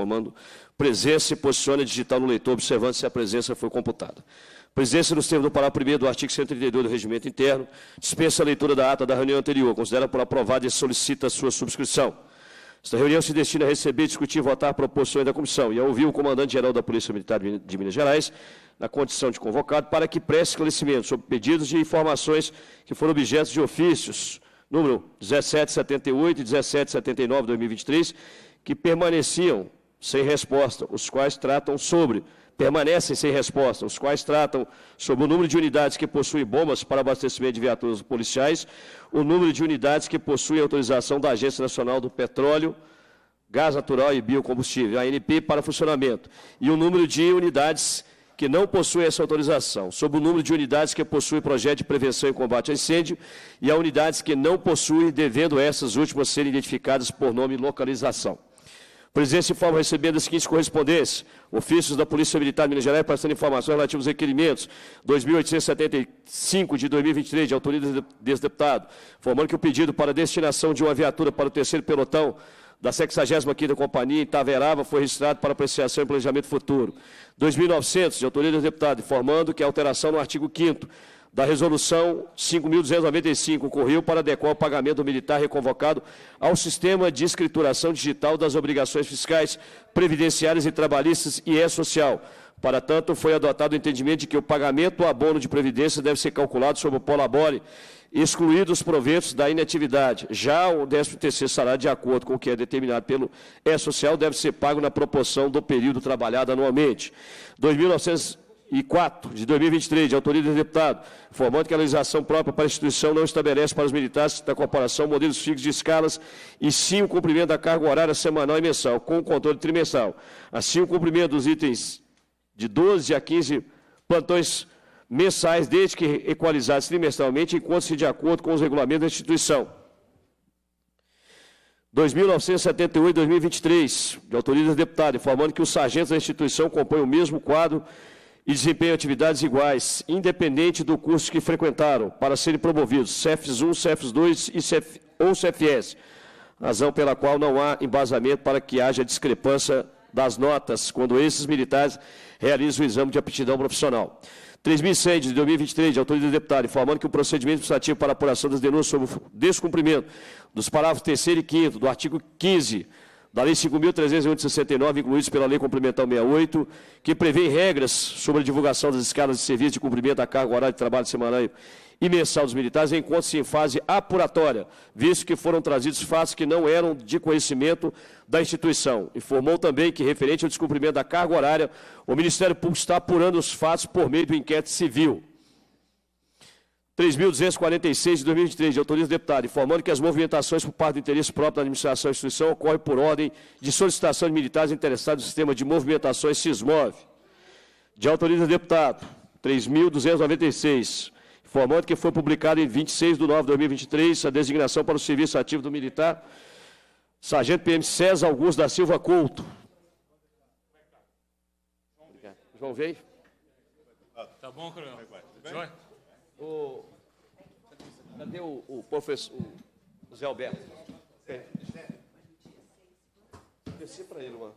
comando presença e posicione digital no leitor, observando se a presença foi computada. Presença nos termos do parágrafo 1 do artigo 132 do Regimento Interno, dispensa a leitura da ata da reunião anterior, considera por aprovada e solicita sua subscrição. Esta reunião se destina a receber, discutir e votar proposições da comissão e a ouvir o comandante-geral da Polícia Militar de Minas Gerais, na condição de convocado, para que preste esclarecimento sobre pedidos e informações que foram objetos de ofícios número 1778 e 1779 de 2023, que permaneciam sem resposta, os quais tratam sobre, permanecem sem resposta, os quais tratam sobre o número de unidades que possuem bombas para abastecimento de viaturas policiais, o número de unidades que possuem autorização da Agência Nacional do Petróleo, Gás Natural e Biocombustível, ANP, para funcionamento, e o número de unidades que não possuem essa autorização, sobre o número de unidades que possuem projeto de prevenção e combate a incêndio, e a unidades que não possuem, devendo essas últimas serem identificadas por nome e localização presidente informa recebendo as seguintes correspondências. Ofícios da Polícia Militar de Minas Gerais passando informações relativas aos requerimentos 2.875 de 2023, de autoria desse deputado, formando que o pedido para destinação de uma viatura para o terceiro pelotão da 65ª Companhia em Taverava foi registrado para apreciação e planejamento futuro. 2.900, de autoria do deputado, informando que a alteração no artigo 5 da Resolução 5.295 ocorreu para adequar o pagamento militar reconvocado ao sistema de escrituração digital das obrigações fiscais, previdenciárias e trabalhistas e E-Social. Para tanto, foi adotado o entendimento de que o pagamento ou abono de previdência deve ser calculado sob o Polabore, excluídos os proventos da inatividade. Já o 13º salário, de acordo com o que é determinado pelo E-Social, deve ser pago na proporção do período trabalhado anualmente. 2.900 e 4 de 2023, de autoria do deputado, formando que a legislação própria para a instituição não estabelece para os militares da corporação modelos fixos de escalas e sim o cumprimento da carga horária semanal e mensal, com o controle trimestral. Assim, o cumprimento dos itens de 12 a 15 plantões mensais, desde que equalizados trimestralmente, encontra se de acordo com os regulamentos da instituição. 2978-2023, de autoria do deputado, informando que os sargentos da instituição compõem o mesmo quadro e desempenham atividades iguais, independente do curso que frequentaram, para serem promovidos CEFs 1, CEFs 2 e CEF, ou CFS, razão pela qual não há embasamento para que haja discrepância das notas quando esses militares realizam o exame de aptidão profissional. 3.100 de 2023, de autoria do deputado, informando que o procedimento administrativo para apuração das denúncias sobre o descumprimento dos parágrafos 3 e 5 do artigo 15 da Lei 5.308 incluídos pela Lei Complementar 68, que prevê regras sobre a divulgação das escalas de serviço de cumprimento da carga horária de trabalho semanal e mensal dos militares, encontra-se em fase apuratória, visto que foram trazidos fatos que não eram de conhecimento da instituição. Informou também que, referente ao descumprimento da carga horária, o Ministério Público está apurando os fatos por meio do inquérito civil. 3.246 de 2023, de autoria do deputado, informando que as movimentações por parte do interesse próprio da administração e instituição ocorrem por ordem de solicitação de militares interessados no sistema de movimentações SISMOV. De autoria do deputado, 3.296, informando que foi publicada em 26 de 9 de 2023 a designação para o serviço ativo do militar, Sargento PM César Augusto da Silva Couto. João veio? Tá bom, Coronel. O, Cadê o, o professor, o Zé Alberto? É. Descer para ele, mano.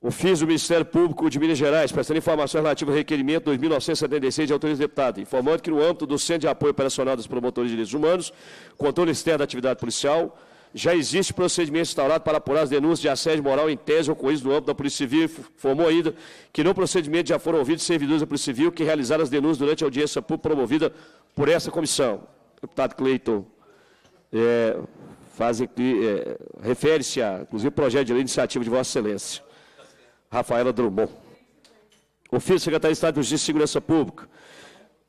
O FIS do Ministério Público de Minas Gerais, prestando informações relativas ao requerimento 2976 de autoria do deputado, informando que no âmbito do Centro de Apoio Operacional dos Promotores de Direitos Humanos, controle externo da atividade policial, já existe procedimento instaurado para apurar as denúncias de assédio moral em tese ocorridas do âmbito da Polícia Civil. Informou ainda que no procedimento já foram ouvidos servidores da Polícia Civil que realizaram as denúncias durante a audiência pública promovida por essa comissão. Deputado Cleiton, é, é, refere-se a, inclusive, projeto de lei de iniciativa de Vossa Excelência, Rafaela Drummond. Ofício Secretário de Estado de Justiça e Segurança Pública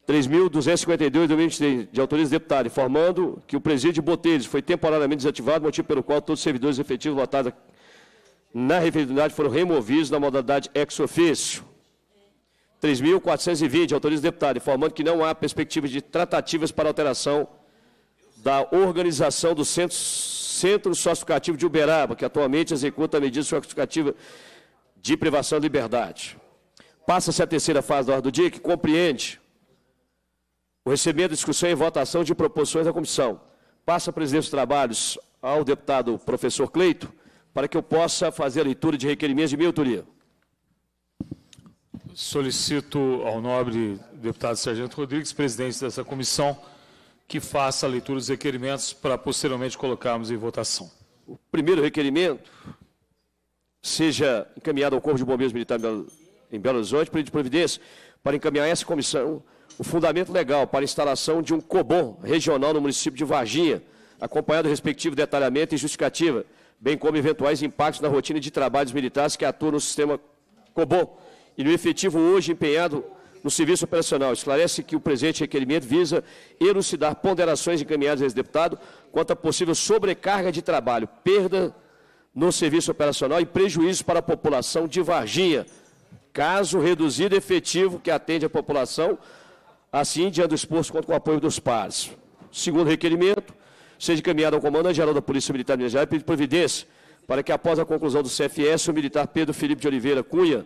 3.252 de de do deputado, informando que o presídio de Botelhos foi temporariamente desativado, motivo pelo qual todos os servidores efetivos lotados na referidade foram removidos na modalidade ex ofício. 3.420, do deputado, informando que não há perspectiva de tratativas para alteração da organização do Centro, Centro de Uberaba, que atualmente executa a medida de privação de liberdade. Passa-se a terceira fase da ordem do dia, que compreende o recebimento, discussão e votação de proposições da comissão. Passa a presidência dos trabalhos ao deputado professor Cleito, para que eu possa fazer a leitura de requerimentos de minha autoria. Solicito ao nobre deputado Sargento Rodrigues, presidente dessa comissão, que faça a leitura dos requerimentos para posteriormente colocarmos em votação. O primeiro requerimento seja encaminhado ao Corpo de Bombeiros Militar em Belo Horizonte, para de providência, para encaminhar essa comissão o fundamento legal para a instalação de um COBOM regional no município de Varginha, acompanhado do respectivo detalhamento e justificativa, bem como eventuais impactos na rotina de trabalho dos militares que atuam no sistema COBOM e no efetivo hoje empenhado no serviço operacional. Esclarece que o presente requerimento visa elucidar ponderações encaminhadas a esse deputado quanto à possível sobrecarga de trabalho, perda no serviço operacional e prejuízo para a população de Varginha, caso reduzido efetivo que atende a população Assim, diante do exposto, quanto com o apoio dos pares. Segundo requerimento, seja encaminhado ao Comandante geral da Polícia Militar de Minas Gerais pedir providência para que, após a conclusão do CFS, o militar Pedro Felipe de Oliveira Cunha,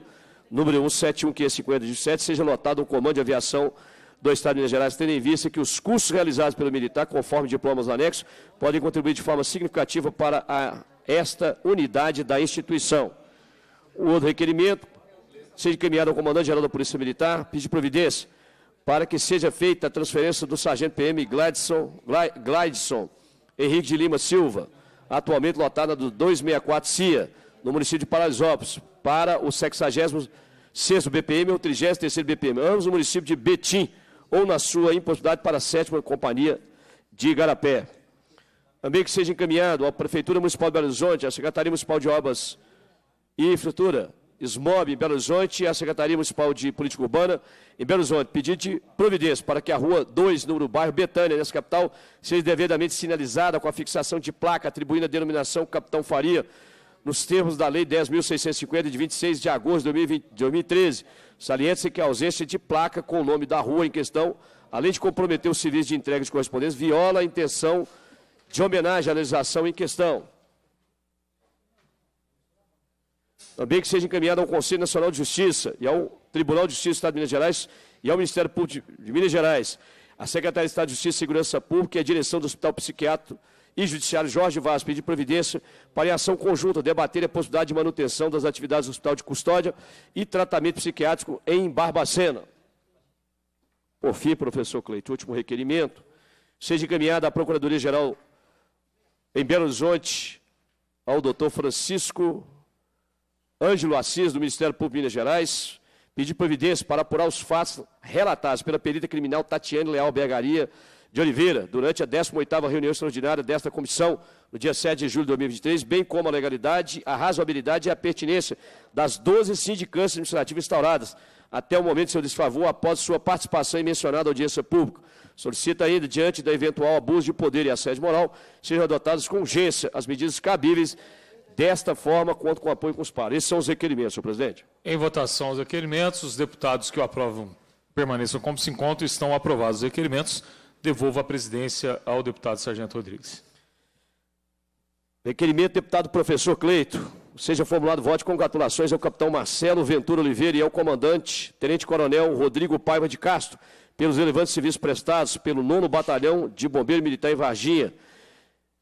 número 171557, seja lotado o Comando de Aviação do Estado de Minas Gerais, tendo em vista que os cursos realizados pelo militar, conforme diplomas anexos, anexo, podem contribuir de forma significativa para a, esta unidade da instituição. O outro requerimento, seja encaminhado ao Comandante-Geral da Polícia Militar, pedir providência para que seja feita a transferência do sargento PM Gladson, Gladson Henrique de Lima Silva, atualmente lotada do 264 CIA, no município de Paralisópolis, para o 66 BPM ou 33 BPM, ambos no município de Betim, ou na sua impossibilidade para a 7 Companhia de Igarapé. Também que seja encaminhado à Prefeitura Municipal de Belo Horizonte, à Secretaria Municipal de Obras e Infraestrutura, SMOB em Belo Horizonte e a Secretaria Municipal de Política Urbana em Belo Horizonte, pedindo de providência para que a rua 2, número bairro Betânia, nessa capital, seja devidamente sinalizada com a fixação de placa atribuindo a denominação Capitão Faria, nos termos da Lei 10.650, de 26 de agosto de 2013. Saliente-se que a ausência de placa com o nome da rua em questão, além de comprometer o serviço de entrega de correspondência, viola a intenção de homenagem à legislação em questão. Também que seja encaminhada ao Conselho Nacional de Justiça e ao Tribunal de Justiça do Estado de Minas Gerais e ao Ministério Público de Minas Gerais, à Secretaria de Estado de Justiça e Segurança Pública e à direção do Hospital Psiquiátrico e Judiciário Jorge Vaz pedir providência para em ação conjunta debater a possibilidade de manutenção das atividades do Hospital de Custódia e tratamento psiquiátrico em Barbacena. Por fim, professor Cleito, último requerimento. Seja encaminhada à Procuradoria-Geral em Belo Horizonte ao doutor Francisco Ângelo Assis, do Ministério Público de Minas Gerais, pedir providência para apurar os fatos relatados pela perita criminal Tatiane Leal Bergaria de Oliveira durante a 18ª reunião extraordinária desta comissão, no dia 7 de julho de 2023, bem como a legalidade, a razoabilidade e a pertinência das 12 sindicâncias administrativas instauradas até o momento de seu desfavor após sua participação em mencionada audiência pública. Solicita ainda, diante da eventual abuso de poder e assédio moral, sejam adotadas com urgência as medidas cabíveis desta forma, conto com o apoio com os pares. Esses são os requerimentos, senhor presidente. Em votação os requerimentos, os deputados que o aprovam permaneçam como se encontram, estão aprovados os requerimentos. Devolvo a presidência ao deputado Sargento Rodrigues. Requerimento, deputado professor Cleito. Seja formulado voto de congratulações ao capitão Marcelo Ventura Oliveira e ao comandante tenente-coronel Rodrigo Paiva de Castro pelos relevantes serviços prestados pelo 9 Batalhão de Bombeiro Militar em Varginha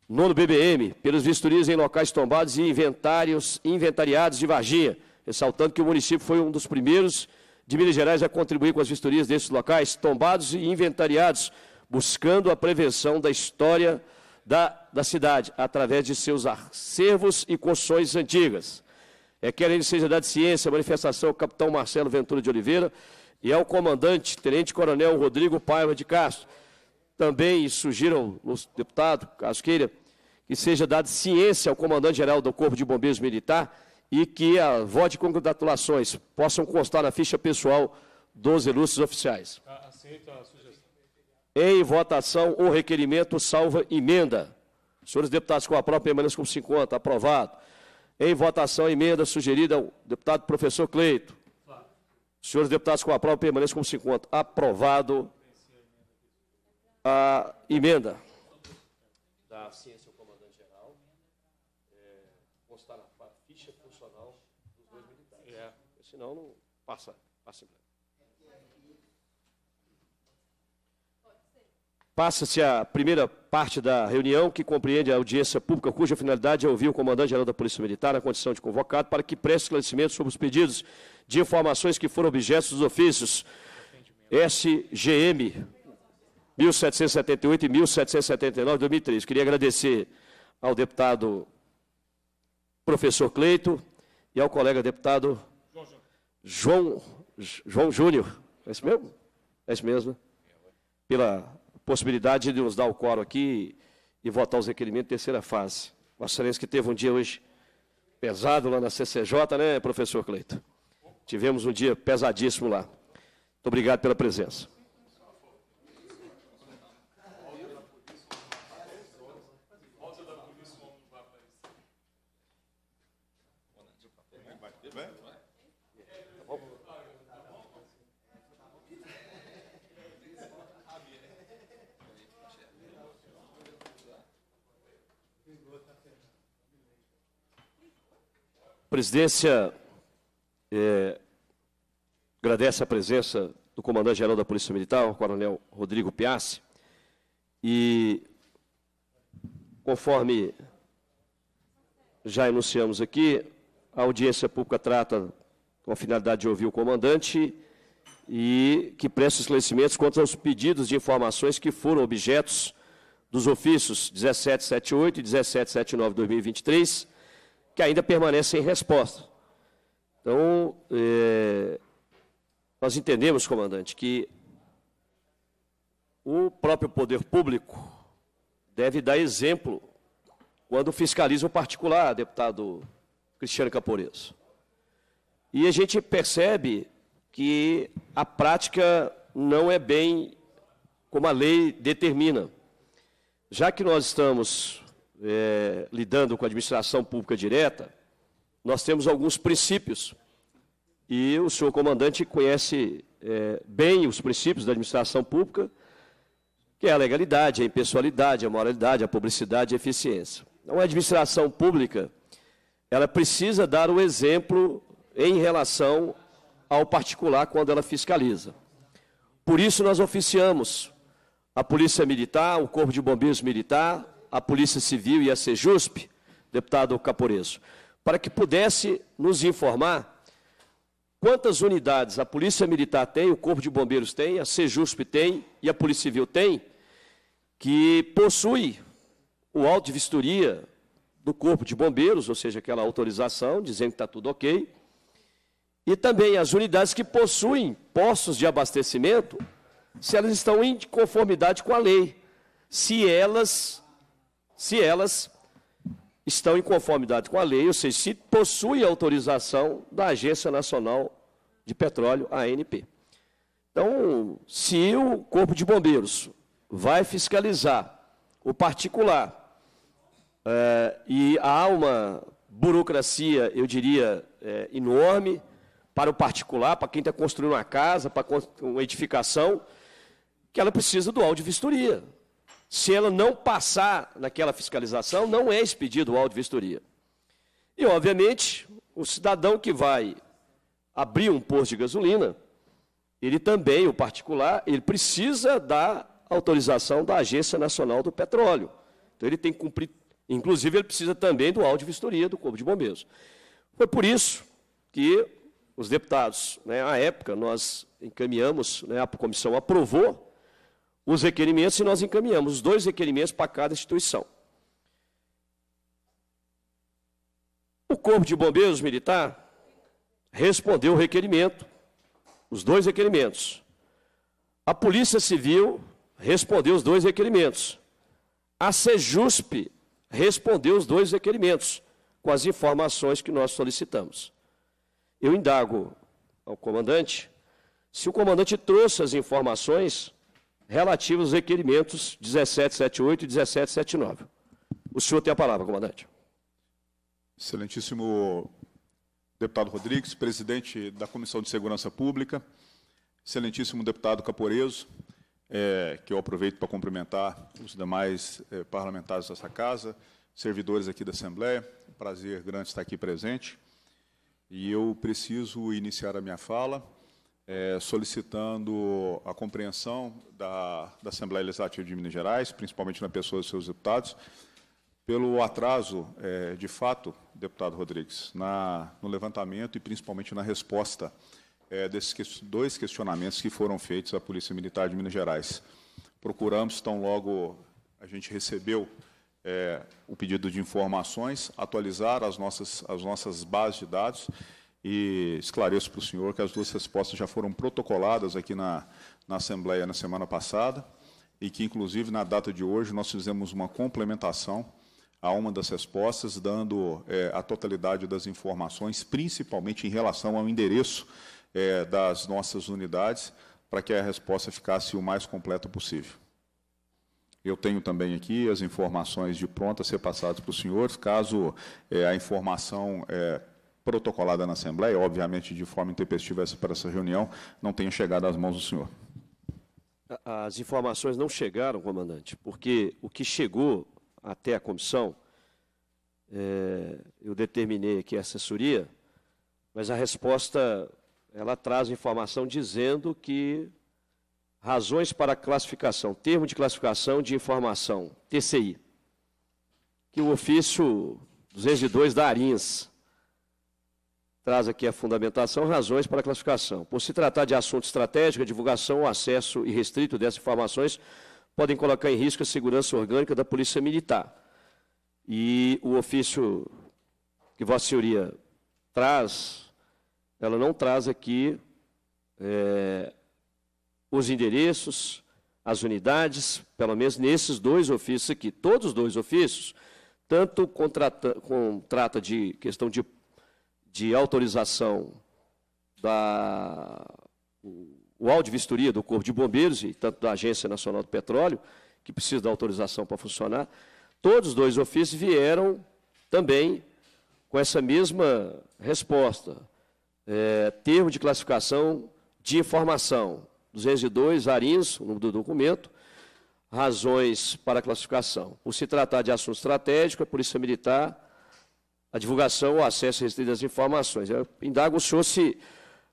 Nono BBM, pelos vistorias em locais tombados e inventários inventariados de Varginha, ressaltando que o município foi um dos primeiros de Minas Gerais a contribuir com as vistorias desses locais tombados e inventariados, buscando a prevenção da história da, da cidade, através de seus acervos e construções antigas. É que, além de seja de ciência, manifestação, o capitão Marcelo Ventura de Oliveira e ao é comandante, tenente coronel Rodrigo Paiva de Castro, também sugiro ao deputado Casqueira que seja dada ciência ao comandante-geral do Corpo de Bombeiros Militar e que a voz de congratulações possam constar na ficha pessoal dos ilustres oficiais. Aceito a sugestão. Em votação, o requerimento salva emenda. Senhores deputados, com a prova, permaneçam como 50, Aprovado. Em votação, emenda sugerida ao deputado professor Cleito. Senhores deputados, com a prova, permaneçam como 50, Aprovado a emenda. Da ciência ao comandante-geral, é, constar na ficha funcional dos dois militares. É, senão não passa, passa em Passa-se a primeira parte da reunião, que compreende a audiência pública, cuja finalidade é ouvir o comandante-geral da Polícia Militar, na condição de convocado, para que preste esclarecimento sobre os pedidos de informações que foram objetos dos ofícios SGM 1778 e 1779, 2003. Queria agradecer ao deputado professor Cleito e ao colega deputado João, João Júnior. É isso mesmo? É isso mesmo. Né? Pela possibilidade de nos dar o coro aqui e votar os requerimentos terceira fase. Vossa Excelência que teve um dia hoje pesado lá na CCJ, né, professor Cleito? Tivemos um dia pesadíssimo lá. Muito obrigado pela presença. A presidência é, agradece a presença do comandante-geral da Polícia Militar, o coronel Rodrigo Piassi, e conforme já enunciamos aqui, a audiência pública trata com a finalidade de ouvir o comandante e que preste esclarecimentos quanto aos pedidos de informações que foram objetos dos ofícios 1778 e 1779-2023, que ainda permanece sem resposta. Então, é, nós entendemos, comandante, que o próprio poder público deve dar exemplo quando fiscaliza o particular, deputado Cristiano Caporeso. E a gente percebe que a prática não é bem como a lei determina. Já que nós estamos é, lidando com a administração pública direta, nós temos alguns princípios. E o senhor comandante conhece é, bem os princípios da administração pública, que é a legalidade, a impessoalidade, a moralidade, a publicidade e a eficiência. Então, a administração pública, ela precisa dar o exemplo em relação ao particular quando ela fiscaliza. Por isso, nós oficiamos a Polícia Militar, o Corpo de Bombeiros Militar, a Polícia Civil e a Sejusp, deputado Caporeso, para que pudesse nos informar quantas unidades a Polícia Militar tem, o Corpo de Bombeiros tem, a Sejusp tem e a Polícia Civil tem, que possui o auto de vistoria do Corpo de Bombeiros, ou seja, aquela autorização dizendo que está tudo ok, e também as unidades que possuem postos de abastecimento, se elas estão em conformidade com a lei, se elas se elas estão em conformidade com a lei, ou seja, se possui autorização da Agência Nacional de Petróleo, ANP. Então, se o Corpo de Bombeiros vai fiscalizar o particular é, e há uma burocracia, eu diria, é, enorme para o particular, para quem está construindo uma casa, para uma edificação, que ela precisa do áudio vistoria. Se ela não passar naquela fiscalização, não é expedido o auto vistoria. E, obviamente, o cidadão que vai abrir um posto de gasolina, ele também, o particular, ele precisa da autorização da Agência Nacional do Petróleo. Então, ele tem que cumprir, inclusive, ele precisa também do áudio vistoria do Corpo de Bombeiros. Foi por isso que os deputados, né, à época, nós encaminhamos, né, a comissão aprovou os requerimentos e nós encaminhamos os dois requerimentos para cada instituição. O Corpo de Bombeiros Militar respondeu o requerimento, os dois requerimentos. A Polícia Civil respondeu os dois requerimentos. A Sejusp respondeu os dois requerimentos, com as informações que nós solicitamos. Eu indago ao comandante se o comandante trouxe as informações relativos aos requerimentos 1778 e 1779. O senhor tem a palavra, comandante. Excelentíssimo deputado Rodrigues, presidente da Comissão de Segurança Pública, excelentíssimo deputado Caporeso, é, que eu aproveito para cumprimentar os demais é, parlamentares dessa casa, servidores aqui da Assembleia, prazer grande estar aqui presente. E eu preciso iniciar a minha fala é, solicitando a compreensão da, da Assembleia Legislativa de Minas Gerais, principalmente na pessoa dos seus deputados, pelo atraso, é, de fato, deputado Rodrigues, na, no levantamento e principalmente na resposta é, desses dois questionamentos que foram feitos à Polícia Militar de Minas Gerais. Procuramos, tão logo a gente recebeu é, o pedido de informações, atualizar as nossas, as nossas bases de dados e esclareço para o senhor que as duas respostas já foram protocoladas aqui na, na Assembleia na semana passada e que, inclusive, na data de hoje, nós fizemos uma complementação a uma das respostas, dando é, a totalidade das informações, principalmente em relação ao endereço é, das nossas unidades, para que a resposta ficasse o mais completa possível. Eu tenho também aqui as informações de pronta a ser passadas para os senhores, caso é, a informação é, protocolada na Assembleia, obviamente de forma intempestiva para essa reunião, não tenha chegado às mãos do senhor. As informações não chegaram, comandante, porque o que chegou até a comissão, é, eu determinei aqui a assessoria, mas a resposta, ela traz informação dizendo que razões para classificação, termo de classificação de informação, TCI, que o ofício 202 da Arins, traz aqui a fundamentação, razões para a classificação. Por se tratar de assunto estratégico, a divulgação, o acesso irrestrito dessas informações podem colocar em risco a segurança orgânica da Polícia Militar. E o ofício que Vossa Senhoria traz, ela não traz aqui é, os endereços, as unidades, pelo menos nesses dois ofícios aqui. Todos os dois ofícios, tanto com, trata de questão de de autorização da o vistoria do Corpo de Bombeiros e tanto da Agência Nacional do Petróleo, que precisa da autorização para funcionar, todos os dois ofícios vieram também com essa mesma resposta. É, termo de classificação de informação, 202, ARINS, o número do documento, razões para classificação. Por se tratar de assunto estratégico, a Polícia Militar a divulgação, o acesso restrito informações. Eu indago o senhor se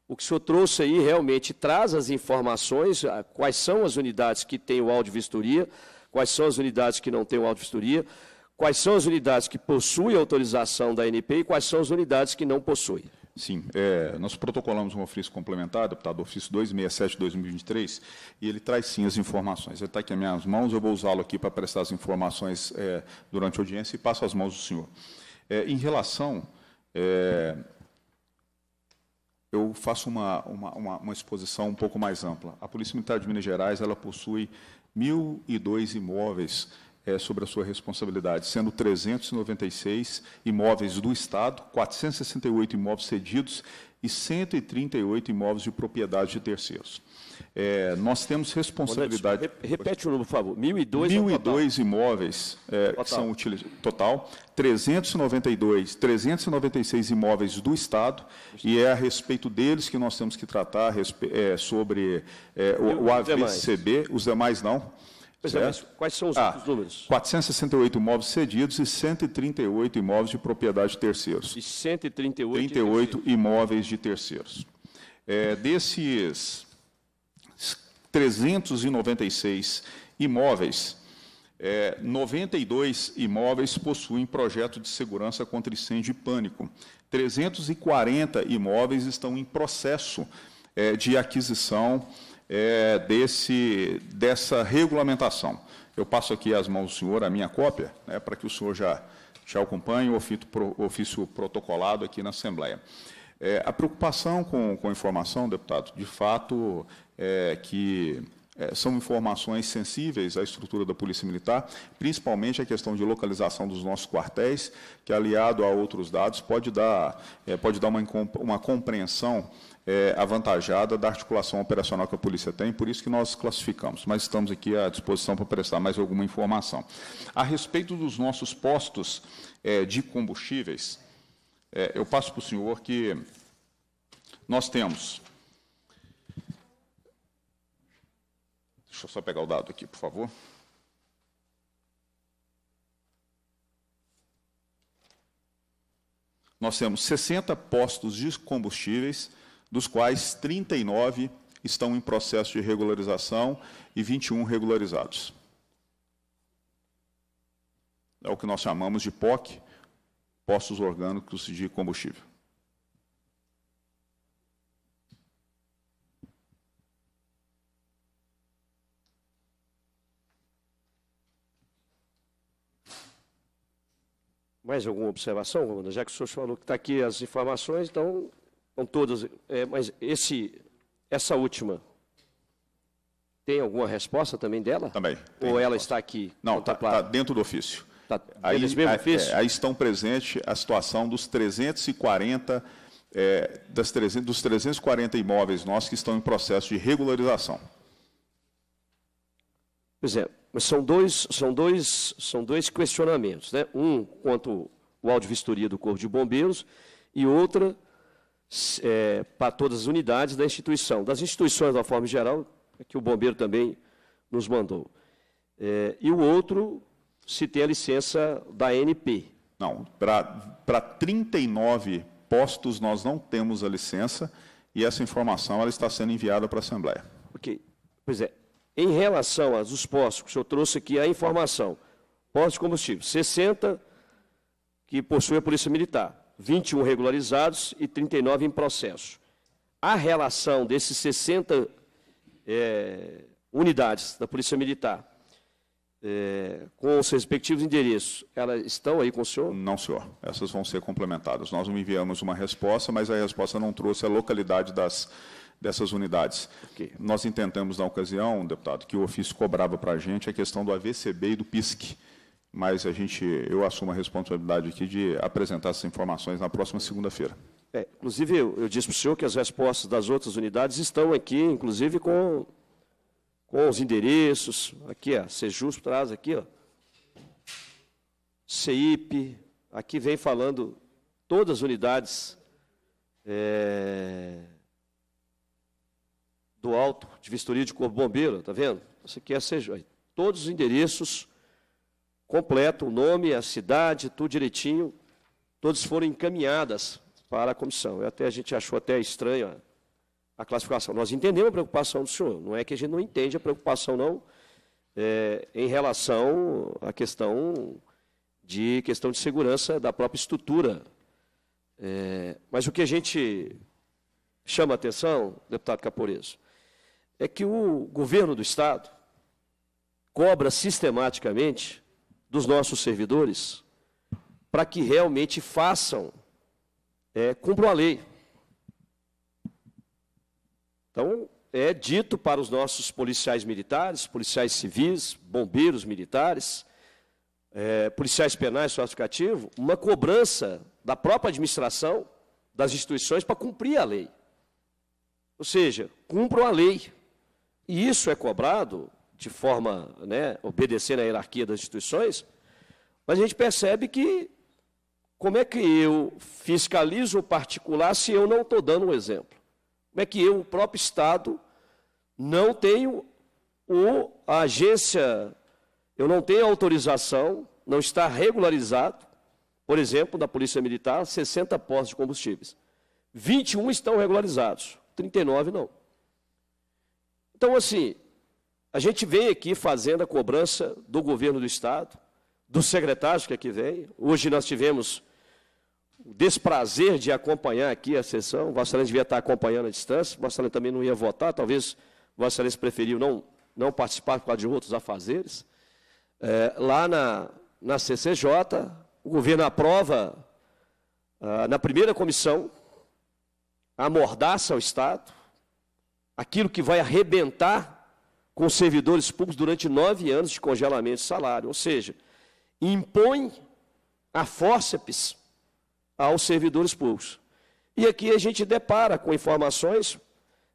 o que o senhor trouxe aí realmente traz as informações, ah, quais são as unidades que têm o audivistoria, quais são as unidades que não têm o audivistoria, quais são as unidades que possuem autorização da ANP e quais são as unidades que não possuem. Sim, é, nós protocolamos um ofício complementar, deputado, ofício 267-2023, e ele traz sim as informações. Ele está aqui nas minhas mãos, eu vou usá-lo aqui para prestar as informações é, durante a audiência e passo as mãos do senhor. É, em relação. É, eu faço uma, uma, uma, exposição um pouco mais ampla. A Polícia Militar de Minas Gerais ela possui 1.002 imóveis é, sobre a sua responsabilidade, sendo 396 imóveis do Estado, 468 imóveis cedidos e 138 imóveis de propriedade de terceiros. É, nós temos responsabilidade. Olha, repete o número, por favor. 1002, 1002 é imóveis é, que são utilizados. Total, 392, 396 imóveis do Estado, e é a respeito deles que nós temos que tratar é, sobre é, o, o AVCB, os demais não. É, certo? quais são os ah, números? 468 imóveis cedidos e 138 imóveis de propriedade de terceiros. E 138 38 imóveis de terceiros. É, desses 396 imóveis. É, 92 imóveis possuem projeto de segurança contra incêndio e pânico. 340 imóveis estão em processo é, de aquisição é, desse, dessa regulamentação. Eu passo aqui às mãos do senhor a minha cópia, né, para que o senhor já, já acompanhe o ofício, pro, ofício protocolado aqui na Assembleia. É, a preocupação com, com a informação, deputado, de fato, é, que é, são informações sensíveis à estrutura da Polícia Militar, principalmente a questão de localização dos nossos quartéis, que, aliado a outros dados, pode dar, é, pode dar uma, uma compreensão é, avantajada da articulação operacional que a polícia tem, por isso que nós classificamos, mas estamos aqui à disposição para prestar mais alguma informação. A respeito dos nossos postos é, de combustíveis, é, eu passo para o senhor que nós temos Deixa eu só pegar o dado aqui, por favor. Nós temos 60 postos de combustíveis, dos quais 39 estão em processo de regularização e 21 regularizados. É o que nós chamamos de POC, postos orgânicos de combustível. Mais alguma observação, Romana? Já que o senhor falou que está aqui as informações, então estão todas. É, mas esse, essa última, tem alguma resposta também dela? Também. Ou ela resposta. está aqui? Não, está tá, tá dentro do ofício. Está aí, mesmo é, ofício? Aí, é, aí estão presentes a situação dos 340, é, das 300, dos 340 imóveis nossos que estão em processo de regularização. Pois é, mas são dois, são dois, são dois questionamentos, né? Um quanto o vistoria do Corpo de Bombeiros e outra é, para todas as unidades da instituição. Das instituições, da forma geral, é que o bombeiro também nos mandou. É, e o outro, se tem a licença da NP. Não, para 39 postos nós não temos a licença e essa informação ela está sendo enviada para a Assembleia. Ok. Pois é, em relação aos postos, que o senhor trouxe aqui a informação, postos de combustível, 60 que possuem a Polícia Militar, 21 regularizados e 39 em processo. A relação desses 60 é, unidades da Polícia Militar é, com os respectivos endereços, elas estão aí com o senhor? Não, senhor. Essas vão ser complementadas. Nós não enviamos uma resposta, mas a resposta não trouxe a localidade das dessas unidades. Okay. Nós intentamos, na ocasião, deputado, que o ofício cobrava para a gente a questão do AVCB e do PISC, mas a gente, eu assumo a responsabilidade aqui de apresentar essas informações na próxima segunda-feira. É, inclusive, eu, eu disse para o senhor que as respostas das outras unidades estão aqui, inclusive com, com os endereços. Aqui, ó, Sejus traz aqui, ó. CIP, aqui vem falando todas as unidades é, de vistoria de corpo bombeiro, tá vendo? Você quer seja todos os endereços completo, o nome, a cidade, tudo direitinho, todos foram encaminhadas para a comissão. E até a gente achou até estranho a, classificação. Nós entendemos a preocupação do senhor. Não é que a gente não entende a preocupação não é, em relação à questão de questão de segurança da própria estrutura. É, mas o que a gente chama atenção, deputado Caporeso, é que o governo do Estado cobra sistematicamente dos nossos servidores para que realmente façam, é, cumpram a lei. Então, é dito para os nossos policiais militares, policiais civis, bombeiros militares, é, policiais penais, classificativo, uma cobrança da própria administração, das instituições, para cumprir a lei. Ou seja, cumpram a lei e isso é cobrado de forma, né, obedecendo à hierarquia das instituições, mas a gente percebe que como é que eu fiscalizo o particular se eu não estou dando um exemplo? Como é que eu, o próprio Estado, não tenho o, a agência, eu não tenho autorização, não está regularizado, por exemplo, da Polícia Militar, 60 postos de combustíveis. 21 estão regularizados, 39 não. Então, assim, a gente vem aqui fazendo a cobrança do governo do Estado, dos secretários que aqui vem. Hoje nós tivemos o desprazer de acompanhar aqui a sessão. Vossa Excelência devia estar acompanhando à distância, Vossa Excelência também não ia votar, talvez Vossa Excelência preferiu não, não participar por causa de outros afazeres. É, lá na, na CCJ, o governo aprova, ah, na primeira comissão, a mordaça ao Estado, aquilo que vai arrebentar com os servidores públicos durante nove anos de congelamento de salário. Ou seja, impõe a fórceps aos servidores públicos. E aqui a gente depara com informações.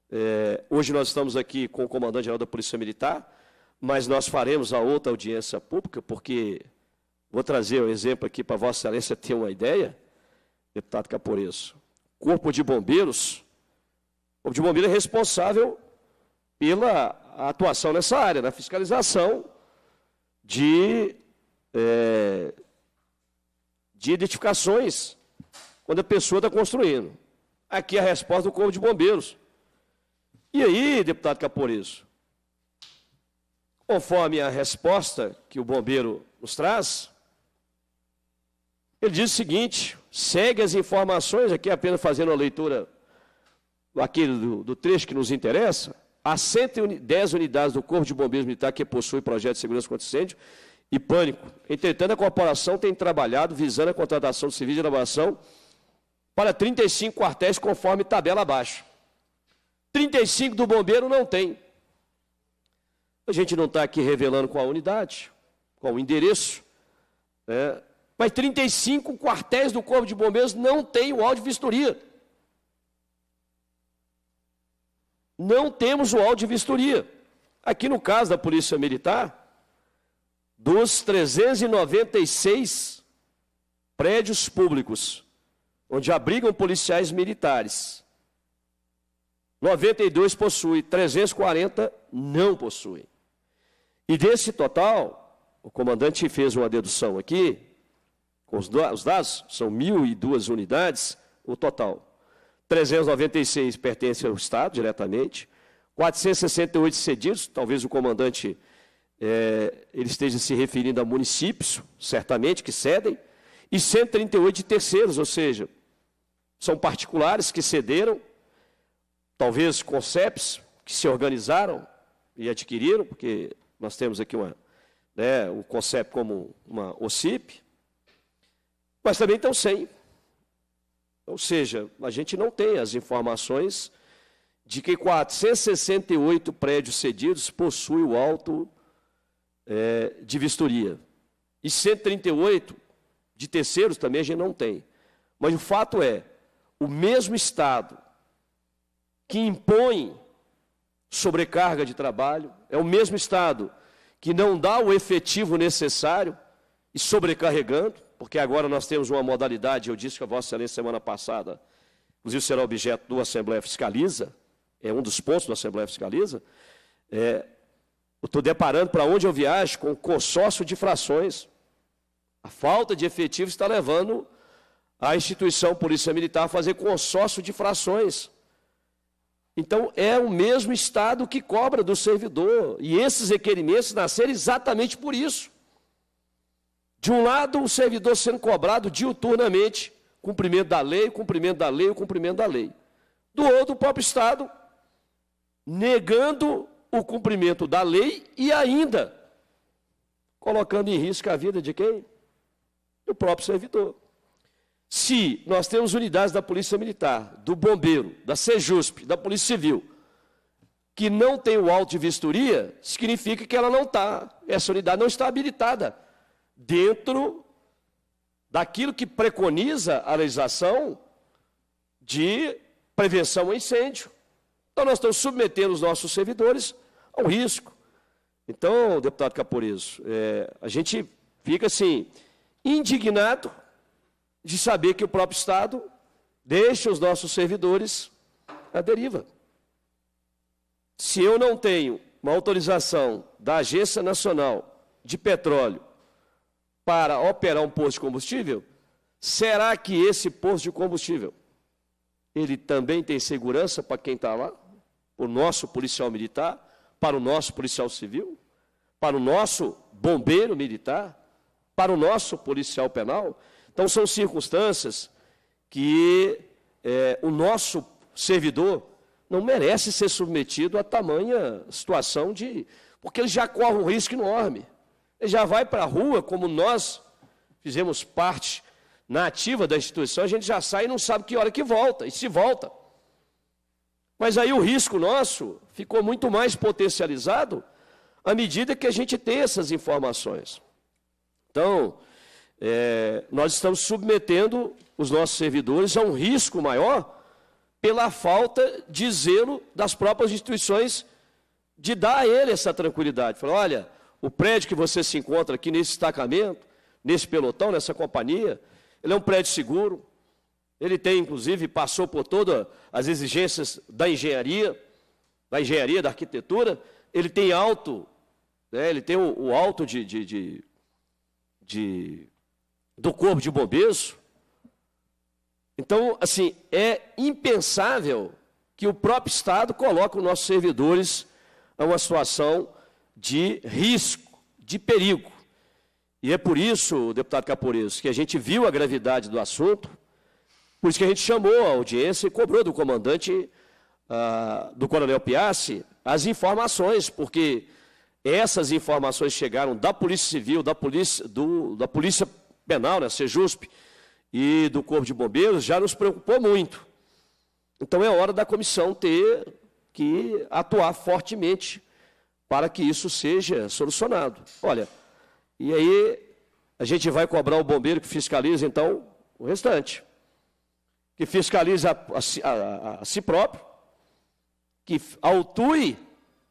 É, hoje nós estamos aqui com o comandante-geral da Polícia Militar, mas nós faremos a outra audiência pública, porque vou trazer um exemplo aqui para Vossa Excelência ter uma ideia, deputado Caporeso. Corpo de Bombeiros Corpo de Bombeiro é responsável pela atuação nessa área, na fiscalização de, é, de identificações quando a pessoa está construindo. Aqui é a resposta do Corpo de Bombeiros. E aí, deputado Caporizo, conforme a resposta que o bombeiro nos traz, ele diz o seguinte: segue as informações, aqui é apenas fazendo a leitura aqui do, do trecho que nos interessa, há 110 unidades do Corpo de Bombeiros Militar que possui projeto de segurança contra incêndio e pânico. Entretanto, a corporação tem trabalhado visando a contratação de serviço de elaboração para 35 quartéis, conforme tabela abaixo. 35 do bombeiro não tem. A gente não está aqui revelando qual unidade, qual endereço, né? mas 35 quartéis do Corpo de Bombeiros não tem o áudio vistoria. não temos o áudio de vistoria. Aqui no caso da Polícia Militar, dos 396 prédios públicos onde abrigam policiais militares, 92 possuem, 340 não possuem. E desse total, o comandante fez uma dedução aqui, com os dados, são 1.002 unidades, o total. 396 pertencem ao Estado diretamente, 468 cedidos, talvez o comandante é, ele esteja se referindo a municípios, certamente, que cedem, e 138 de terceiros, ou seja, são particulares que cederam, talvez concepts que se organizaram e adquiriram, porque nós temos aqui uma, né, o concept como uma OCIP, mas também estão sem ou seja, a gente não tem as informações de que 468 prédios cedidos possuem o alto é, de vistoria. E 138 de terceiros também a gente não tem. Mas o fato é, o mesmo Estado que impõe sobrecarga de trabalho, é o mesmo Estado que não dá o efetivo necessário e sobrecarregando, porque agora nós temos uma modalidade, eu disse que a Vossa Excelência semana passada, inclusive será objeto do Assembleia Fiscaliza, é um dos pontos do Assembleia Fiscaliza, é, eu estou deparando para onde eu viajo com consórcio de frações. A falta de efetivo está levando a instituição Polícia Militar a fazer consórcio de frações. Então, é o mesmo Estado que cobra do servidor. E esses requerimentos nasceram exatamente por isso. De um lado, um servidor sendo cobrado diuturnamente, cumprimento da lei, cumprimento da lei, cumprimento da lei. Do outro, o próprio Estado negando o cumprimento da lei e ainda colocando em risco a vida de quem? Do próprio servidor. Se nós temos unidades da Polícia Militar, do Bombeiro, da Sejusp, da Polícia Civil, que não tem o auto de vistoria, significa que ela não está, essa unidade não está habilitada dentro daquilo que preconiza a legislação de prevenção ao incêndio. Então, nós estamos submetendo os nossos servidores ao risco. Então, deputado Caporizo, é, a gente fica assim, indignado de saber que o próprio Estado deixa os nossos servidores à deriva. Se eu não tenho uma autorização da Agência Nacional de Petróleo para operar um posto de combustível, será que esse posto de combustível ele também tem segurança para quem está lá? O nosso policial militar, para o nosso policial civil, para o nosso bombeiro militar, para o nosso policial penal? Então são circunstâncias que é, o nosso servidor não merece ser submetido a tamanha situação de. porque ele já corre um risco enorme já vai para a rua, como nós fizemos parte na ativa da instituição, a gente já sai e não sabe que hora que volta, e se volta. Mas aí o risco nosso ficou muito mais potencializado à medida que a gente tem essas informações. Então, é, nós estamos submetendo os nossos servidores a um risco maior pela falta de zelo das próprias instituições de dar a ele essa tranquilidade. Falar, olha, o prédio que você se encontra aqui nesse destacamento, nesse pelotão, nessa companhia, ele é um prédio seguro. Ele tem, inclusive, passou por todas as exigências da engenharia, da engenharia, da arquitetura. Ele tem alto, né, ele tem o, o alto de, de, de, de, do corpo de bombeiro. Então, assim, é impensável que o próprio Estado coloque os nossos servidores a uma situação de risco, de perigo. E é por isso, deputado Caporeso, que a gente viu a gravidade do assunto, por isso que a gente chamou a audiência e cobrou do comandante, uh, do coronel Piassi, as informações, porque essas informações chegaram da Polícia Civil, da Polícia, do, da polícia Penal, né, Sejusp, e do Corpo de Bombeiros, já nos preocupou muito. Então é hora da comissão ter que atuar fortemente para que isso seja solucionado. Olha, e aí a gente vai cobrar o bombeiro que fiscaliza, então, o restante. Que fiscaliza a, a, a, a si próprio, que autue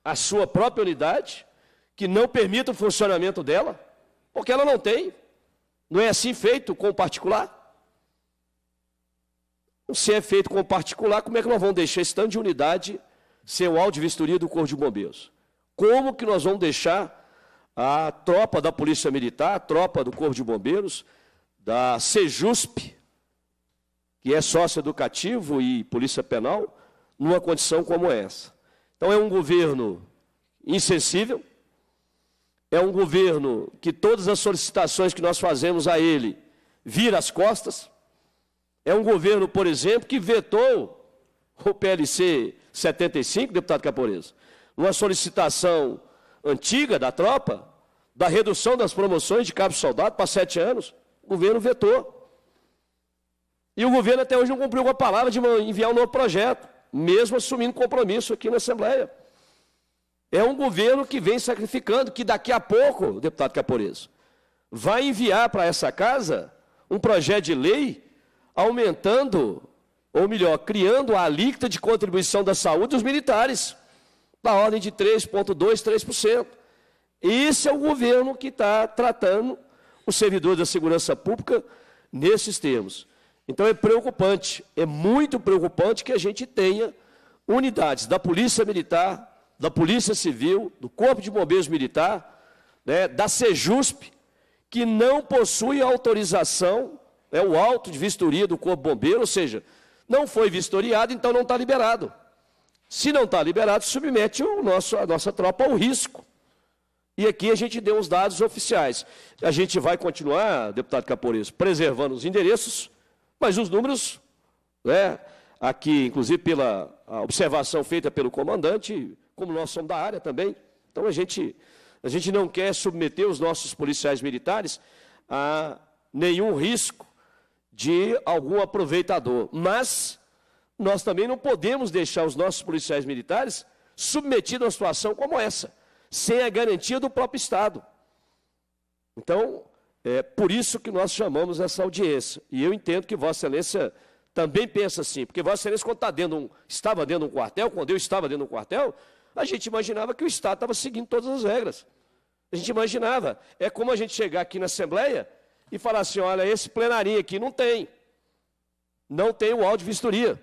a sua própria unidade, que não permita o funcionamento dela, porque ela não tem. Não é assim feito com o particular? Se é feito com o particular, como é que nós vamos deixar esse tanto de unidade ser o áudio vistoria do Corpo de Bombeiros? Como que nós vamos deixar a tropa da Polícia Militar, a tropa do Corpo de Bombeiros, da Sejusp, que é sócio educativo e Polícia Penal, numa condição como essa? Então é um governo insensível, é um governo que todas as solicitações que nós fazemos a ele vira as costas. É um governo, por exemplo, que vetou o PLC 75, deputado Caporeza uma solicitação antiga da tropa, da redução das promoções de cabo-soldado para sete anos, o governo vetou. E o governo até hoje não cumpriu com a palavra de enviar um novo projeto, mesmo assumindo compromisso aqui na Assembleia. É um governo que vem sacrificando, que daqui a pouco, deputado Caporeso, vai enviar para essa casa um projeto de lei aumentando, ou melhor, criando a alíquota de contribuição da saúde dos militares da ordem de 3,2%, 3%. Esse é o governo que está tratando os servidores da segurança pública nesses termos. Então é preocupante, é muito preocupante que a gente tenha unidades da Polícia Militar, da Polícia Civil, do Corpo de Bombeiros Militar, né, da Sejusp, que não possui autorização, é o auto de vistoria do Corpo Bombeiro, ou seja, não foi vistoriado, então não está liberado. Se não está liberado, submete o nosso, a nossa tropa ao risco. E aqui a gente deu os dados oficiais. A gente vai continuar, deputado Caporizzo, preservando os endereços, mas os números, né, aqui, inclusive pela observação feita pelo comandante, como nós somos da área também, então a gente, a gente não quer submeter os nossos policiais militares a nenhum risco de algum aproveitador. Mas nós também não podemos deixar os nossos policiais militares submetidos a uma situação como essa, sem a garantia do próprio Estado. Então, é por isso que nós chamamos essa audiência. E eu entendo que Vossa Excelência também pensa assim, porque Vossa Excelência, quando tá dentro estava dentro de um quartel, quando eu estava dentro de um quartel, a gente imaginava que o Estado estava seguindo todas as regras. A gente imaginava. É como a gente chegar aqui na Assembleia e falar assim: olha, esse plenarinho aqui não tem. Não tem o áudio vistoria.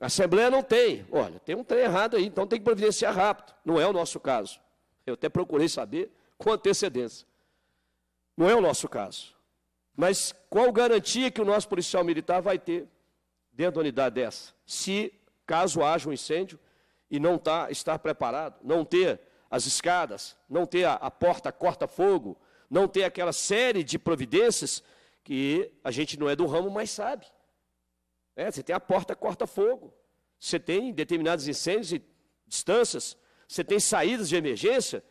A Assembleia não tem. Olha, tem um trem errado aí, então tem que providenciar rápido. Não é o nosso caso. Eu até procurei saber com antecedência. Não é o nosso caso. Mas qual garantia que o nosso policial militar vai ter dentro da unidade dessa? Se, caso haja um incêndio e não tá, estar preparado, não ter as escadas, não ter a, a porta corta-fogo, não ter aquela série de providências que a gente não é do ramo, mas sabe. É, você tem a porta corta-fogo. Você tem determinados incêndios e distâncias. Você tem saídas de emergência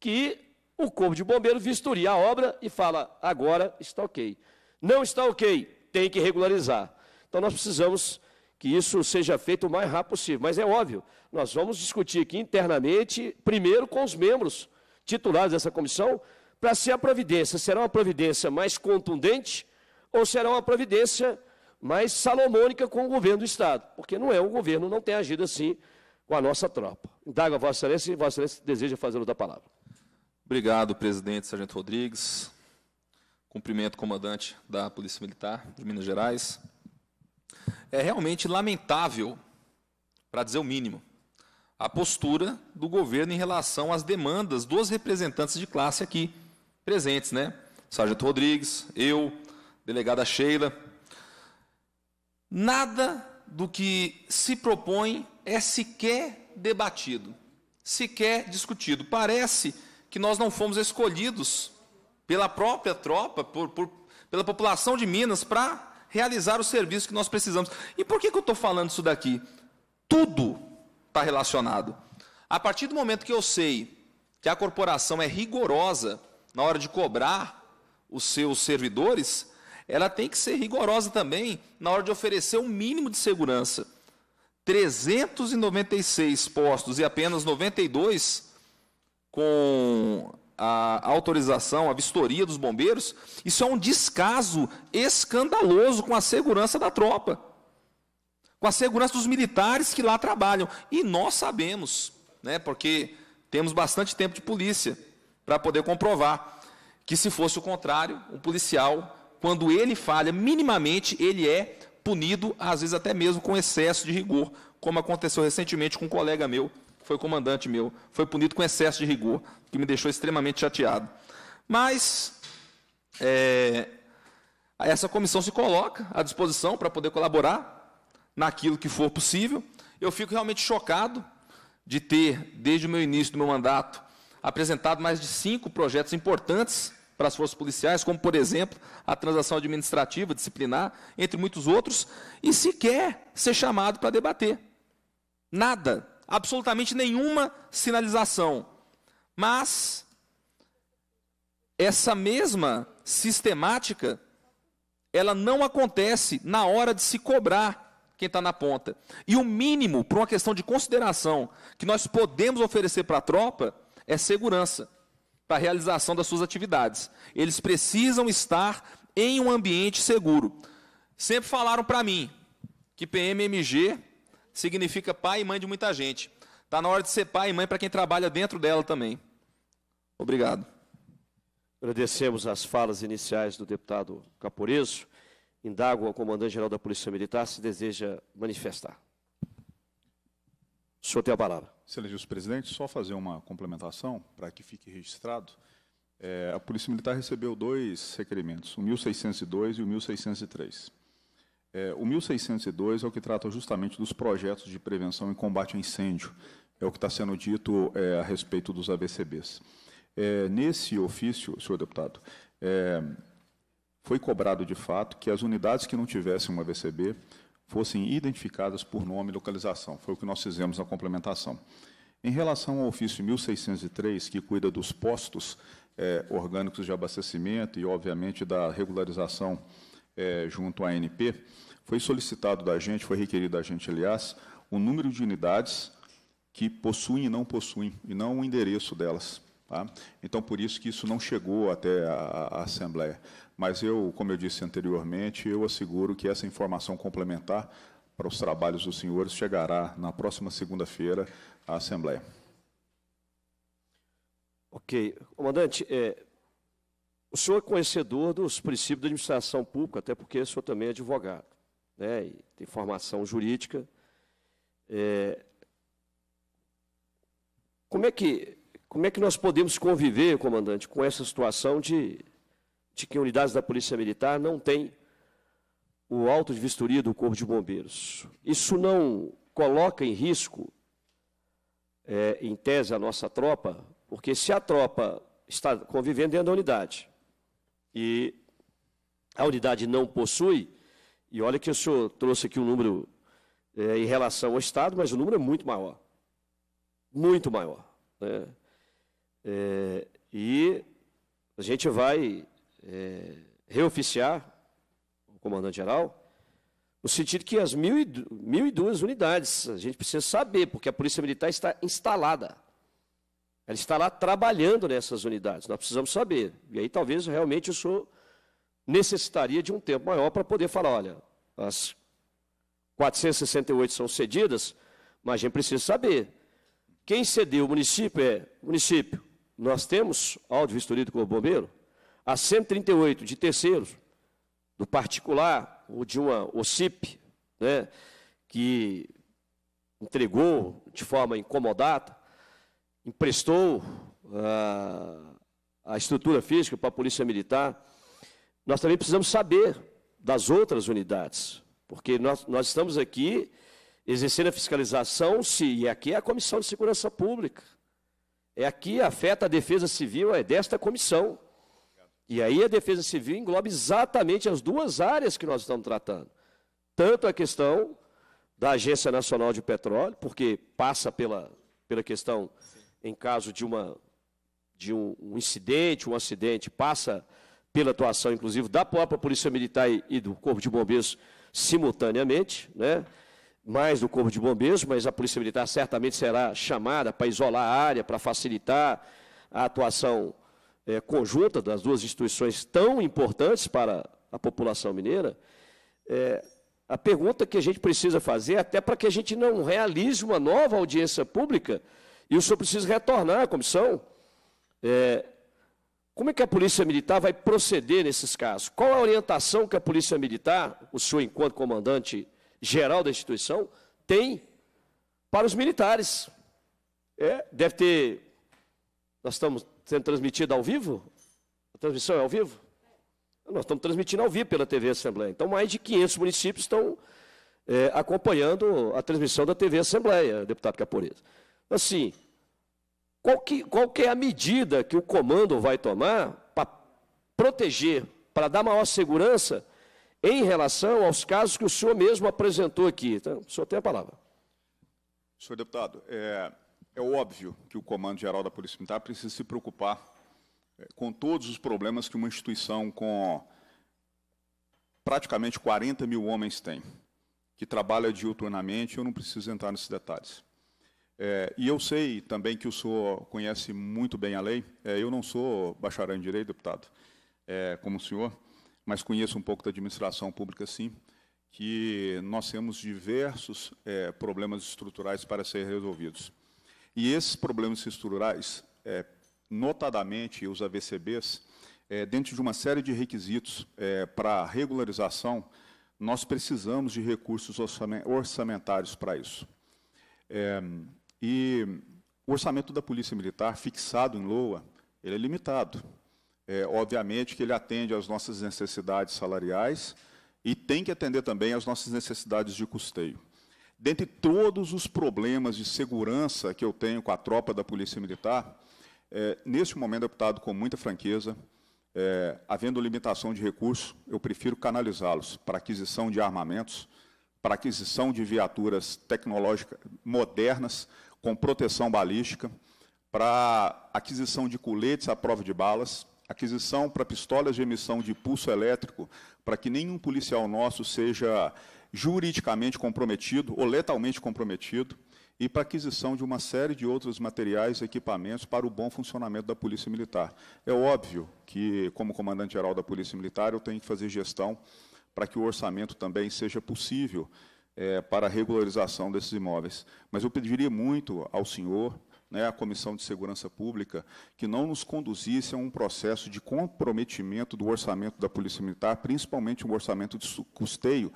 que o Corpo de Bombeiro vistoria a obra e fala: agora está ok. Não está ok, tem que regularizar. Então nós precisamos que isso seja feito o mais rápido possível. Mas é óbvio, nós vamos discutir aqui internamente, primeiro com os membros titulares dessa comissão, para se a providência será uma providência mais contundente ou será uma providência mas salomônica com o governo do Estado, porque não é o governo, não tem agido assim com a nossa tropa. Indaga, Vossa Excelência, e Vossa Excelência deseja fazer outra da palavra. Obrigado, presidente Sargento Rodrigues. Cumprimento comandante da Polícia Militar de Minas Gerais. É realmente lamentável, para dizer o mínimo, a postura do governo em relação às demandas dos representantes de classe aqui presentes, né? Sargento Rodrigues, eu, delegada Sheila, nada do que se propõe é sequer debatido, sequer discutido. Parece que nós não fomos escolhidos pela própria tropa, por, por, pela população de Minas, para realizar o serviço que nós precisamos. E por que, que eu estou falando isso daqui? Tudo está relacionado. A partir do momento que eu sei que a corporação é rigorosa na hora de cobrar os seus servidores, ela tem que ser rigorosa também na hora de oferecer o um mínimo de segurança. 396 postos e apenas 92 com a autorização, a vistoria dos bombeiros, isso é um descaso escandaloso com a segurança da tropa, com a segurança dos militares que lá trabalham. E nós sabemos, né, porque temos bastante tempo de polícia para poder comprovar que, se fosse o contrário, um policial quando ele falha minimamente, ele é punido, às vezes até mesmo com excesso de rigor, como aconteceu recentemente com um colega meu, que foi comandante meu, foi punido com excesso de rigor, que me deixou extremamente chateado. Mas é, essa comissão se coloca à disposição para poder colaborar naquilo que for possível. Eu fico realmente chocado de ter, desde o meu início do meu mandato, apresentado mais de cinco projetos importantes para as forças policiais, como, por exemplo, a transação administrativa, disciplinar, entre muitos outros, e sequer ser chamado para debater. Nada, absolutamente nenhuma sinalização. Mas essa mesma sistemática, ela não acontece na hora de se cobrar quem está na ponta. E o mínimo, por uma questão de consideração, que nós podemos oferecer para a tropa é segurança para a realização das suas atividades. Eles precisam estar em um ambiente seguro. Sempre falaram para mim que PMMG significa pai e mãe de muita gente. Está na hora de ser pai e mãe para quem trabalha dentro dela também. Obrigado. Agradecemos as falas iniciais do deputado Caporeso. Indago ao comandante-geral da Polícia Militar se deseja manifestar. O senhor tem a palavra. Excelente, presidente. Só fazer uma complementação para que fique registrado. É, a Polícia Militar recebeu dois requerimentos, o 1602 e o 1603. É, o 1602 é o que trata justamente dos projetos de prevenção e combate a incêndio. É o que está sendo dito é, a respeito dos AVCBs. É, nesse ofício, senhor deputado, é, foi cobrado de fato que as unidades que não tivessem um AVCB fossem identificadas por nome e localização. Foi o que nós fizemos na complementação. Em relação ao ofício 1603, que cuida dos postos é, orgânicos de abastecimento e, obviamente, da regularização é, junto à ANP, foi solicitado da gente, foi requerido da gente, aliás, o número de unidades que possuem e não possuem, e não o endereço delas. Tá? Então, por isso que isso não chegou até a, a Assembleia. Mas eu, como eu disse anteriormente, eu asseguro que essa informação complementar para os trabalhos dos senhores chegará na próxima segunda-feira à Assembleia. Ok. Comandante, é, o senhor é conhecedor dos princípios da administração pública, até porque o senhor também é advogado, né, e tem formação jurídica. É, como, é que, como é que nós podemos conviver, comandante, com essa situação de de que unidades da Polícia Militar não têm o auto de vistoria do Corpo de Bombeiros. Isso não coloca em risco, é, em tese, a nossa tropa, porque se a tropa está convivendo dentro da unidade e a unidade não possui, e olha que o senhor trouxe aqui um número é, em relação ao Estado, mas o número é muito maior. Muito maior. Né? É, e a gente vai é, reoficiar o comandante-geral, no sentido que as mil e, mil e duas unidades, a gente precisa saber, porque a Polícia Militar está instalada. Ela está lá trabalhando nessas unidades, nós precisamos saber. E aí talvez realmente o senhor necessitaria de um tempo maior para poder falar, olha, as 468 são cedidas, mas a gente precisa saber. Quem cedeu o município é município. Nós temos áudio vistoria do Corpo Bombeiro? a 138 de terceiros, do particular, ou de uma OCIP, né, que entregou de forma incomodada, emprestou a, ah, a estrutura física para a Polícia Militar. Nós também precisamos saber das outras unidades, porque nós, nós estamos aqui exercendo a fiscalização, se, e aqui é a Comissão de Segurança Pública. É aqui afeta a defesa civil, é desta comissão. E aí a defesa civil engloba exatamente as duas áreas que nós estamos tratando. Tanto a questão da Agência Nacional de Petróleo, porque passa pela, pela questão, em caso de, uma, de um, um, incidente, um acidente, passa pela atuação, inclusive, da própria Polícia Militar e, e do Corpo de Bombeiros simultaneamente, né? mais do Corpo de Bombeiros, mas a Polícia Militar certamente será chamada para isolar a área, para facilitar a atuação é, conjunta das duas instituições tão importantes para a população mineira, é, a pergunta que a gente precisa fazer, é até para que a gente não realize uma nova audiência pública, e o senhor precisa retornar à comissão, é, como é que a Polícia Militar vai proceder nesses casos? Qual a orientação que a Polícia Militar, o senhor enquanto comandante geral da instituição, tem para os militares? É, deve ter, nós estamos sendo transmitida ao vivo? A transmissão é ao vivo? Nós estamos transmitindo ao vivo pela TV Assembleia. Então, mais de 500 municípios estão é, acompanhando a transmissão da TV Assembleia, deputado Caporeza. Assim, qual que, qual que é a medida que o comando vai tomar para proteger, para dar maior segurança em relação aos casos que o senhor mesmo apresentou aqui? Então, o senhor tem a palavra. Senhor deputado, é, é óbvio que o Comando Geral da Polícia Militar precisa se preocupar eh, com todos os problemas que uma instituição com praticamente 40 mil homens tem, que trabalha diuturnamente, eu não preciso entrar nesses detalhes. É, e eu sei também que o senhor conhece muito bem a lei, é, eu não sou bacharel em direito, deputado, é, como o senhor, mas conheço um pouco da administração pública, sim, que nós temos diversos problemas estruturais para serem resolvidos. E esses problemas estruturais, é, notadamente os AVCBs, é, dentro de uma série de requisitos é, para regularização, nós precisamos de recursos orçamentários para isso. É, e o orçamento da Polícia Militar, fixado em LOA, ele é limitado. É, obviamente que ele atende às nossas necessidades salariais e tem que atender também às nossas necessidades de custeio. Dentre todos os problemas de segurança que eu tenho com a tropa da Polícia Militar, é, neste momento, deputado, com muita franqueza, é, havendo limitação de recursos, eu prefiro canalizá-los para aquisição de armamentos, para aquisição de viaturas tecnológicas modernas, com proteção balística, para aquisição de coletes à prova de balas, aquisição para pistolas de emissão de pulso elétrico, para que nenhum policial nosso seja juridicamente comprometido ou letalmente comprometido, e para aquisição de uma série de outros materiais e equipamentos para o bom funcionamento da Polícia Militar. É óbvio que, como comandante-geral da Polícia Militar, eu tenho que fazer gestão para que o orçamento também seja possível é, para a regularização desses imóveis. Mas eu pediria muito ao senhor, né, à Comissão de Segurança Pública, que não nos conduzisse a um processo de comprometimento do orçamento da Polícia Militar, principalmente o um orçamento de custeio,